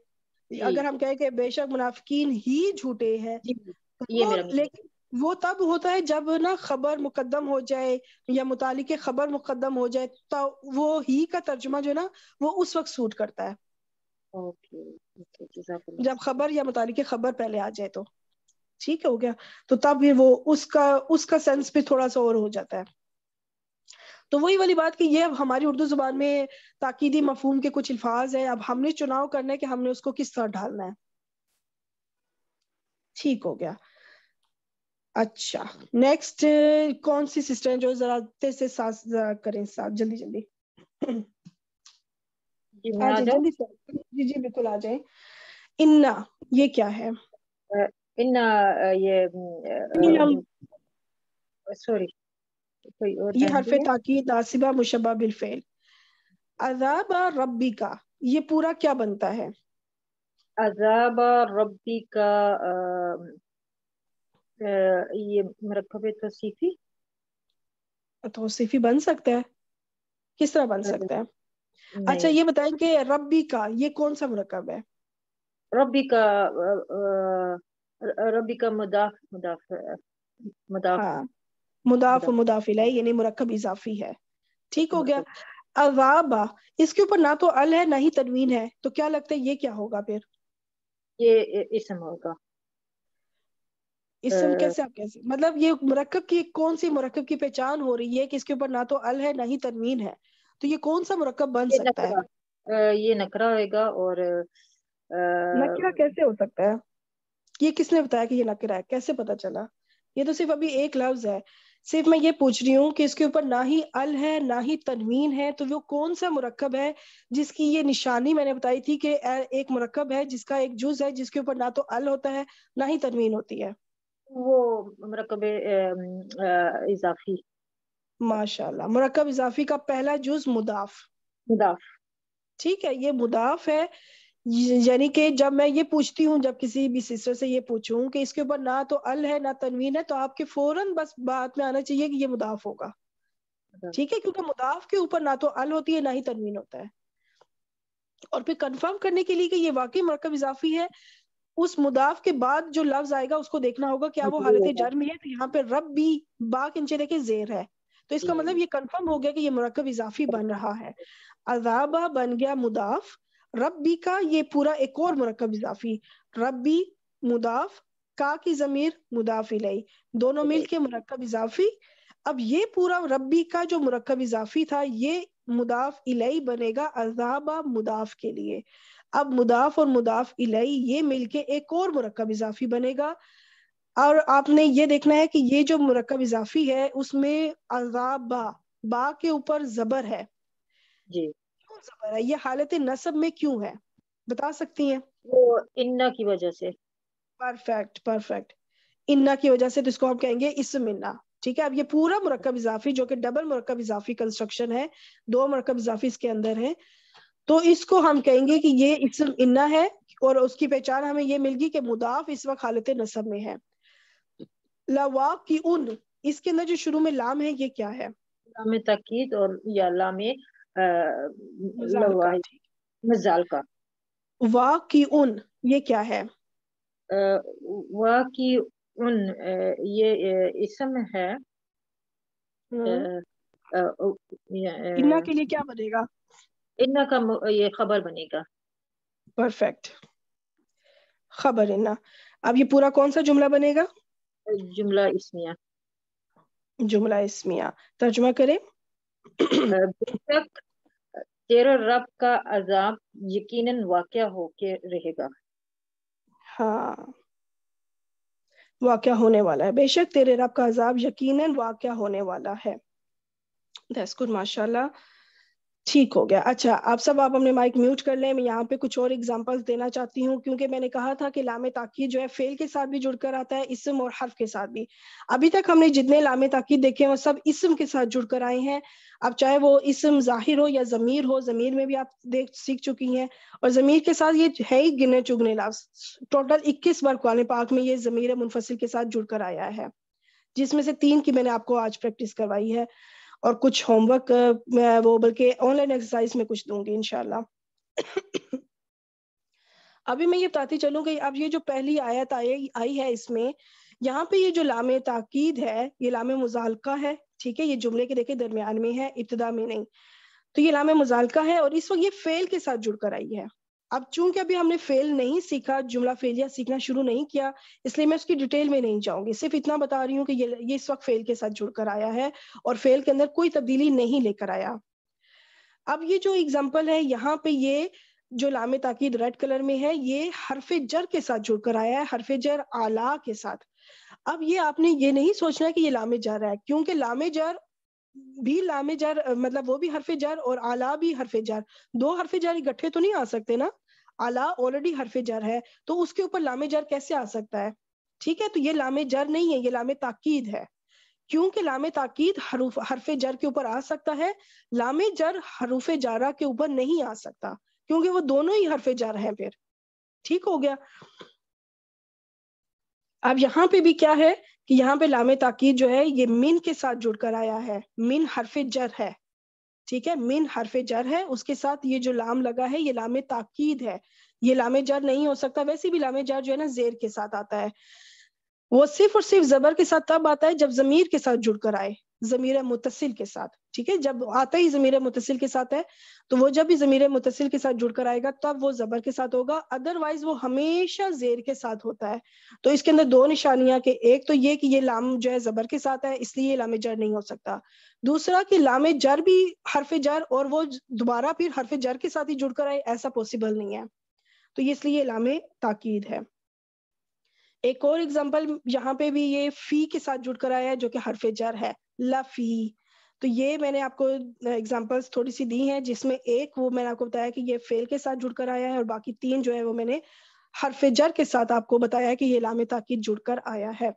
अगर हम कहें कि बेशक मुनाफिकीन ही झूठे हैं तो ये मतलब लेकिन वो तब होता है जब ना खबर मुकदम हो जाए या मुतालिक खबर मुकदम हो जाए तो वो ही का तर्जुमा जो ना वो उस वक्त सूट करता है तो जब खबर या मुतालिक खबर पहले आ जाए तो ठीक हो गया तो तब फिर वो उसका उसका सेंस भी थोड़ा सा और हो जाता है तो वही वाली बात कि ये हमारी उर्दू जुबान में ताकीदी मफहूम के कुछ अल्फाज है अब हमने चुनाव करना है कि हमने उसको किस तरह ढालना है ठीक हो गया अच्छा नेक्स्ट कौन सी सिस्टर जो जरा तेज से साथ करें साथ जल्दी जल्दी जी जी बिल्कुल आ जाए इन्ना ये क्या है इन्ना ये सॉरी कोई और ये हरफ ताकीद नासिबा मुशबा बिलफेल अजाब रब्बी का ये पूरा क्या बनता है अजाब रब्बी का ये मरकबे तो सीफी तो सीफी बन सकता है किस तरह बन सकता है अच्छा ये बताएं कि रबी का ये कौन सा मरकब है रबी का रबी का मुदाफ मुदाफ मुदाफ हाँ, मुदाफ मुदाफिल है यानी मरकब इजाफी है ठीक हो गया अजाबा इसके ऊपर ना तो अल है ना ही तनवीन है तो क्या लगता है ये क्या होगा फिर ये इसम होगा इसम कैसे आप कैसे मतलब ये मरकब की कौन सी मरकब की पहचान हो रही है कि इसके ऊपर ना तो अल है ना ही तनवीन है तो ये कौन सा मरकब बन सकता है ये नकरा होगा और नकरा कैसे हो सकता है ये किसने बताया कि ये नकरा है कैसे पता चला ये तो सिर्फ अभी एक लफ्ज है सिर्फ मैं ये पूछ रही हूँ कि इसके ऊपर ना ही अल है ना ही तनवीन है तो वो कौन सा मुरकब है जिसकी ये निशानी मैंने बताई थी कि एक मुरकब है जिसका एक जुज है जिसके ऊपर ना तो अल होता है ना ही तनवीन होती है वो मरकब इजाफी माशाल्लाह मरकब इजाफी का पहला जुज मुदाफ मुदाफ ठीक है ये मुदाफ है यानी कि जब मैं ये पूछती हूँ जब किसी भी सिस्टर से ये पूछूं कि इसके ऊपर ना तो अल है ना तनवीन है तो आपके फौरन बस बात में आना चाहिए कि ये मुदाफ होगा ठीक है क्योंकि मुदाफ के ऊपर ना तो अल होती है ना ही तनवीन होता है और फिर कंफर्म करने के लिए कि ये वाकई मरकब इजाफी है उस मुदाफ के बाद जो लफ्ज आएगा उसको देखना होगा क्या वो हालत जर्म में है तो यहाँ पे रब भी बाक इंचे देखे जेर है तो इसका मतलब ये कंफर्म हो गया कि ये मरकब इजाफी बन रहा है अजाबा बन गया मुदाफ रबी का ये पूरा एक और मरकब इजाफी रबी मुदाफ का की जमीर मुदाफ लई दोनों मिल के मरकब इजाफी अब ये पूरा रबी का जो मरकब इजाफी था ये मुदाफ इलाई बनेगा अजाबा मुदाफ के लिए अब मुदाफ और मुदाफ इलाई ये मिलके एक और मरकब इजाफी बनेगा और आपने ये देखना है कि ये जो मुरकब इजाफी है उसमें अजाबा बा के ऊपर जबर है जी क्यों जबर है ये हालत नसब में क्यों है बता सकती हैं वो इन्ना की वजह से परफेक्ट परफेक्ट इन्ना की वजह से तो इसको आप कहेंगे इन्ना ठीक है अब ये पूरा मरकब इजाफी जो कि डबल मरकब इजाफी कंस्ट्रक्शन है दो मरकब इजाफी इसके अंदर है तो इसको हम कहेंगे कि ये इसम इन्ना है और उसकी पहचान हमें ये मिल गई कि मुदाफ इस वक्त हालत नसब में है लवाकिउन इसके अंदर जो शुरू में लाम है ये क्या है लाम तकीद और या लाम मजाल का वाकिउन की ये क्या है वाकिउन की ये इसम है हम्म। इन्ना के लिए क्या बनेगा इन्ना का ये खबर बनेगा परफेक्ट खबर इन्ना अब ये पूरा कौन सा जुमला बनेगा जुमला इसमिया जुमला इसमिया तर्जुमा करें बेशक तेरा रब का अजाब यकीनन वाक्य होके रहेगा हाँ वाक्य होने वाला है बेशक तेरे रब का अजाब यकीनन वाक्य होने वाला है दस गुड माशाल्लाह ठीक हो गया अच्छा आप सब आप अपने माइक म्यूट कर लें मैं यहाँ पे कुछ और एग्जांपल्स देना चाहती हूँ क्योंकि मैंने कहा था कि लामे ताकीद जो है फेल के साथ भी जुड़कर आता है इसम और हर्फ के साथ भी अभी तक हमने जितने लामे ताकीद देखे वो सब इसम के साथ जुड़कर आए हैं अब चाहे वो इसम जाहिर हो या जमीर हो जमीर में भी आप देख सीख चुकी हैं और जमीर के साथ ये है ही गिने चुगने लाफ टोटल इक्कीस बार कुरान पाक में ये जमीर मुनफसिल के साथ जुड़कर आया है जिसमें से तीन की मैंने आपको आज प्रैक्टिस करवाई है और कुछ होमवर्क वो बल्कि ऑनलाइन एक्सरसाइज में कुछ दूंगी इनशाला अभी मैं ये बताती चलूँ कि अब ये जो पहली आयत आई आई है इसमें यहाँ पे ये जो लाम ताकीद है ये लाम मुजालका है ठीक है ये जुमले के देखे दरमियान में है इब्तदा में नहीं तो ये लाम मुजालका है और इस वक्त ये फेल के साथ जुड़कर आई है अब चूंकि अभी हमने फेल नहीं सीखा जुमला फेलिया सीखना शुरू नहीं किया इसलिए मैं उसकी डिटेल में नहीं जाऊंगी सिर्फ इतना बता रही हूँ कि ये ये इस वक्त फेल के साथ जुड़कर आया है और फेल के अंदर कोई तब्दीली नहीं लेकर आया अब ये जो एग्जाम्पल है यहाँ पे ये जो लामे ताकिद रेड कलर में है ये हरफे जर के साथ जुड़कर आया है हरफे जर आला के साथ अब ये आपने ये नहीं सोचना है कि ये लामे जर है क्योंकि लामे जर भी लामे जर मतलब वो भी हरफे जर और आला भी हरफे जर दो हरफे जर इकट्ठे तो नहीं आ सकते ना आला ऑलरेडी हरफे जर है तो उसके ऊपर लामे जर कैसे आ सकता है ठीक है तो ये लामे जर नहीं है ये लामे ताकीद है क्योंकि लामे ताकीद हरूफ हरफे जर के ऊपर आ सकता है लामे जर हरूफ जारा के ऊपर नहीं आ सकता क्योंकि वो दोनों ही हरफे जर हैं फिर ठीक हो गया अब यहाँ पे भी क्या है कि यहाँ पे लामे ताकीद जो है ये मिन के साथ जुड़कर आया है मिन हरफे जर है ठीक है मिन हरफे जर है उसके साथ ये जो लाम लगा है ये लामे ताकीद है ये लामे जर नहीं हो सकता वैसे भी लामे जर जो है ना जेर के साथ आता है वो सिर्फ और सिर्फ जबर के साथ तब आता है जब जमीर के साथ जुड़कर आए ज़मीर मुतसिल के साथ ठीक है जब आता ही ज़मीर मुतसिल के साथ है तो वो जब भी ज़मीर मुतसिल के साथ जुड़कर आएगा तब वो ज़बर के साथ होगा अदरवाइज वो हमेशा जेर के साथ होता है तो इसके अंदर दो निशानियां के एक तो ये कि ये लाम जो है ज़बर के साथ है इसलिए ये लाम जर नहीं हो सकता दूसरा कि लाम जर भी हरफ जर और वो दोबारा फिर हरफ जर के साथ ही जुड़कर आए ऐसा पॉसिबल नहीं है तो ये इसलिए लाम ताकीद है एक और एग्जाम्पल यहाँ पे भी ये फी के साथ जुड़ कर आया है जो कि हरफे जर है लफी तो ये मैंने आपको एग्जाम्पल्स थोड़ी सी दी हैं जिसमें एक वो मैंने आपको बताया कि ये फेल के साथ जुड़कर आया है और बाकी तीन जो है वो मैंने हरफ जर के साथ आपको बताया कि ये लामे ताकि जुड़कर आया है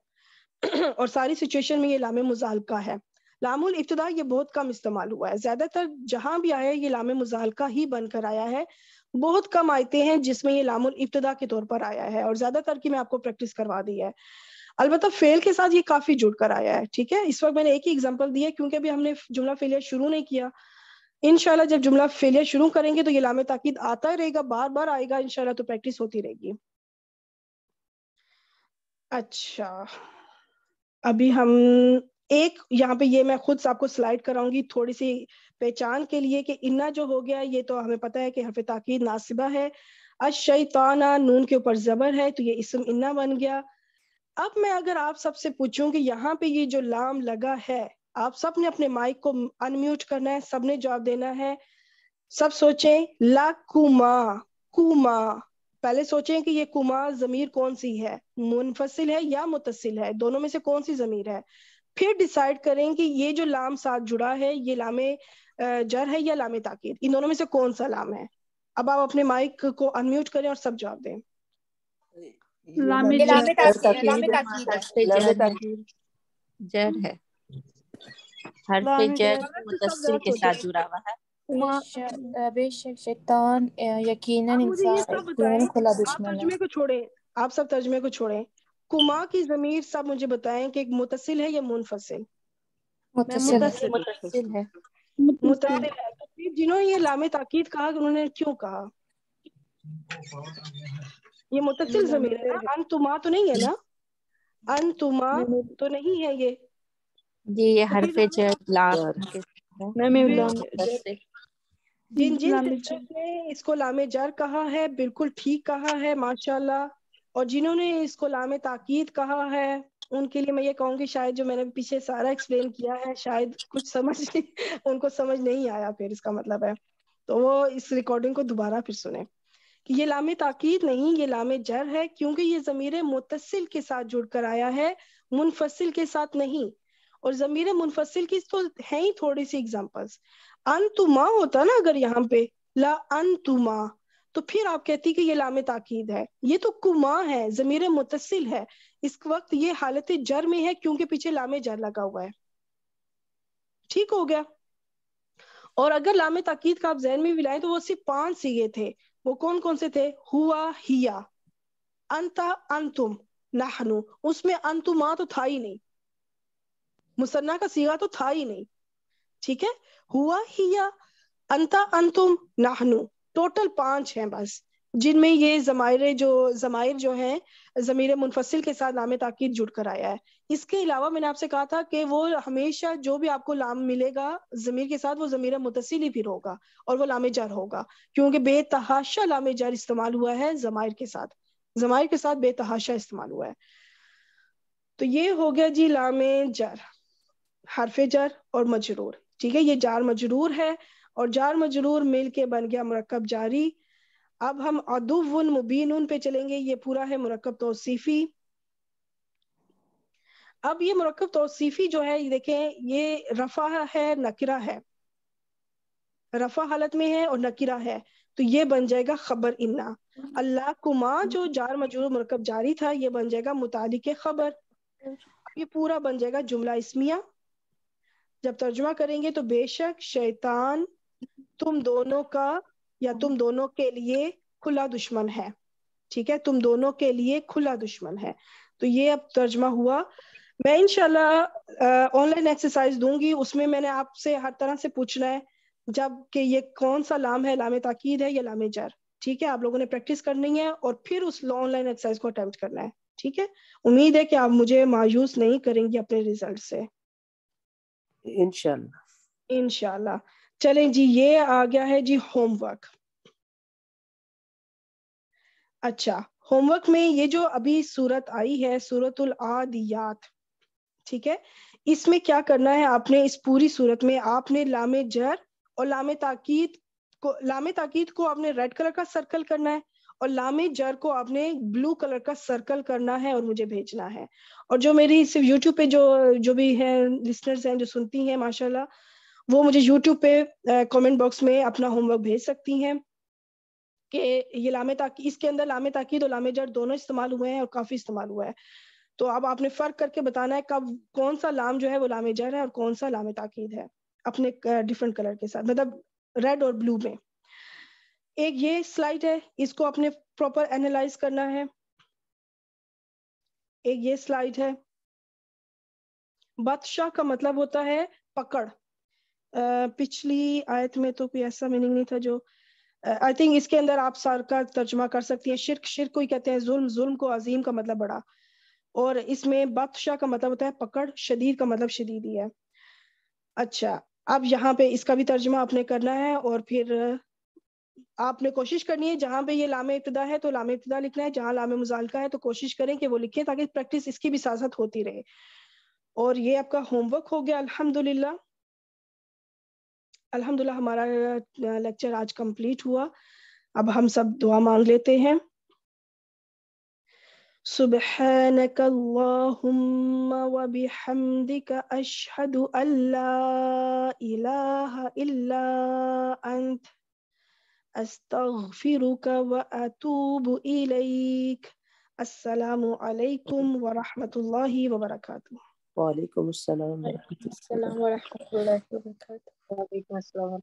[CLEARS THROAT] और सारी सिचुएशन में ये लामे मुजालका है लामुल इब्तदा ये बहुत कम इस्तेमाल हुआ है ज्यादातर जहां भी आया ये लाम मुजालका ही बनकर आया है बहुत कम आयते हैं जिसमें ये लामुल इब्तदा के तौर पर आया है और ज्यादातर की मैं आपको प्रैक्टिस करवा दी है अलबत्त फेल के साथ ये काफी जुड़ कर आया है ठीक है इस वक्त मैंने एक ही एग्जाम्पल दी है क्योंकि अभी हमने जुमला फेलियर शुरू नहीं किया इनशाला जब जुमला फेलियर शुरू करेंगे तो ये लामे ताकिद आता रहेगा बार बार आएगा इनशाला तो प्रैक्टिस होती रहेगी अच्छा अभी हम एक यहाँ पे ये मैं खुद आपको स्लाइड कराऊंगी थोड़ी सी पहचान के लिए कि इन्ना जो हो गया ये तो हमें पता है कि हरफ ताकीद नासिबा है अशैताना नून के ऊपर जबर है तो ये इसम इन्ना बन गया अब मैं अगर आप सबसे पूछूं कि यहाँ पे ये जो लाम लगा है आप सब ने अपने माइक को अनम्यूट करना है सबने जवाब देना है सब सोचें ला कुमा कुमा पहले सोचें कि ये कुमा जमीर कौन सी है मुनफसिल है या मुतसिल है दोनों में से कौन सी जमीर है फिर डिसाइड करें कि ये जो लाम साथ जुड़ा है ये लामे जर है या लामे ताकिद इन दोनों में से कौन सा लाम है अब आप अपने माइक को अनम्यूट करें और सब जवाब दें जर है हर पे जर तो मुदस्सिर के साथ जुड़ा हुआ है अच्छा। बेशक शैतान यकीनन इंसान खुला दुश्मन है को छोड़े आप सब तर्जमे को छोड़े कुमा की जमीर सब मुझे बताएं कि एक मुतसिल है या मुनफसिल मुतसिल है जिन्होंने ये लामे ताकीद कहा उन्होंने क्यों कहा ये मुतसिल जमीर है ना अंतुमा तो नहीं है ना अंतुमा तो नहीं है ये जी ये हर पे हरफ जिन जिन ने इसको लामे जर कहा है बिल्कुल ठीक कहा है माशाल्लाह और जिन्होंने इसको लामे ताकीद कहा है उनके लिए मैं ये कहूँगी शायद जो मैंने पीछे सारा एक्सप्लेन किया है शायद कुछ समझ [LAUGHS] उनको समझ नहीं आया फिर इसका मतलब है तो वो इस रिकॉर्डिंग को दोबारा फिर सुने कि ये लामे ताकीद नहीं ये लामे जर है क्योंकि ये ज़मीर मुतसिल के साथ जुड़ कर आया है मुनफसिल के साथ नहीं और ज़मीर मुनफसिल की तो है ही थोड़ी सी एग्जाम्पल्स अन तुमा होता ना अगर यहाँ पे ला अन तुमा तो फिर आप कहती कि ये लाम ताकीद है ये तो कुमा है जमीर मुतसिल है इस वक्त ये हालत जर में है क्योंकि पीछे लामे जर लगा हुआ है ठीक हो गया और अगर लाम ताकीद का आप जहन में भी लाए तो वो सिर्फ पांच सीगे थे वो कौन कौन से थे हुआ हिया अंता अंतुम नहनु उसमें अंतुमा तो था ही नहीं मुसन्ना का सीगा तो था ही नहीं ठीक है हुआ हिया अंता अंतुम नाहनु टोटल पांच हैं बस जिनमें ये जमायरे जो जमायर जो है जमीर मुनफसिल के साथ नाम ताकीद जुड़ कर आया है इसके अलावा मैंने आपसे कहा था कि वो हमेशा जो भी आपको लाम मिलेगा जमीर के साथ वो जमीर मुतसिल ही फिर होगा और वो लामे जर होगा क्योंकि बेतहाशा लामे जर इस्तेमाल हुआ है जमायर के साथ जमायर के साथ बेतहाशा इस्तेमाल हुआ है तो ये हो गया जी लामे जर हरफे जर और मजरूर ठीक है ये जार मजरूर है और जार मजरूर मिल के बन गया मरकब जारी अब हम अदुवन मुबीन उन पे चलेंगे ये पूरा है मरकब तोसीफी अब ये मरकब तोसीफी जो है ये देखें ये रफा है नकिरा है रफा हालत में है और नकिरा है तो ये बन जाएगा खबर इन्ना अल्लाह कुमा जो जार मजरूर मरकब जारी था ये बन जाएगा मुतालिक खबर ये पूरा बन जाएगा जुमला इसमिया जब तर्जुमा करेंगे तो बेशक शैतान तुम दोनों का या तुम दोनों के लिए खुला दुश्मन है ठीक है तुम दोनों के लिए खुला दुश्मन है तो ये अब तर्जमा हुआ मैं इनशाला ऑनलाइन एक्सरसाइज दूंगी उसमें मैंने आपसे हर तरह से पूछना है जब कि ये कौन सा लाम है लाम ताकीद है या लाम जर ठीक है आप लोगों ने प्रैक्टिस करनी है और फिर उस ऑनलाइन एक्सरसाइज को अटेम्प्ट करना है ठीक है उम्मीद है कि आप मुझे मायूस नहीं करेंगी अपने रिजल्ट से इनशाला इनशाला चलें जी ये आ गया है जी होमवर्क अच्छा होमवर्क में ये जो अभी सूरत आई है उल आदियात ठीक है इसमें क्या करना है आपने इस पूरी सूरत में आपने लामे जर और लामे ताकीद को लामे ताकीद को आपने रेड कलर का सर्कल करना है और लामे जर को आपने ब्लू कलर का सर्कल करना है और मुझे भेजना है और जो मेरी सिर्फ यूट्यूब पे जो जो भी है लिसनर्स हैं जो सुनती हैं माशाल्लाह वो मुझे यूट्यूब पे कमेंट बॉक्स में अपना होमवर्क भेज सकती हैं कि ये लामे ताकी इसके अंदर लामे ताकीद और लामे जड़ दोनों इस्तेमाल हुए हैं और काफ़ी इस्तेमाल हुआ है तो अब आपने फ़र्क करके बताना है कब कौन सा लाम जो है वो लामे जड़ है और कौन सा लामे ताकीद है अपने डिफरेंट कलर के साथ मतलब रेड और ब्लू में एक ये स्लाइड है इसको अपने प्रॉपर एनालाइज करना है एक ये स्लाइड है बदशाह का मतलब होता है पकड़ पिछली आयत में तो कोई ऐसा मीनिंग नहीं था जो आई थिंक इसके अंदर आप सर का तर्जमा कर सकती हैं शिरक शिरक को ही कहते हैं जुल्म जुल्म को अजीम का मतलब बड़ा और इसमें बख्शा का मतलब होता है पकड़ शदीद का मतलब शदीद ही है अच्छा अब यहाँ पे इसका भी तर्जमा आपने करना है और फिर आपने कोशिश करनी है जहाँ पे ये लामे इब्तदा है तो लामे इब्तदा लिखना है जहाँ लामे मुजालका है तो कोशिश करें कि वो लिखें ताकि प्रैक्टिस इसकी भी साथ होती रहे और ये आपका होमवर्क हो गया अल्हम्दुलिल्लाह الحمد अल्हम्दुलिल्लाह ہمارا لیکچر آج کمپلیٹ ہوا اب ہم سب دعا مانگ لیتے ہیں سبحانك اللهم وبحمدك أشهد أن لا إله إلا أنت أستغفرك وأتوب إليك السلام عليكم ورحمة الله وبركاته وعليكم السلام ورحمة الله وبركاته वालेकुम अस्सलाम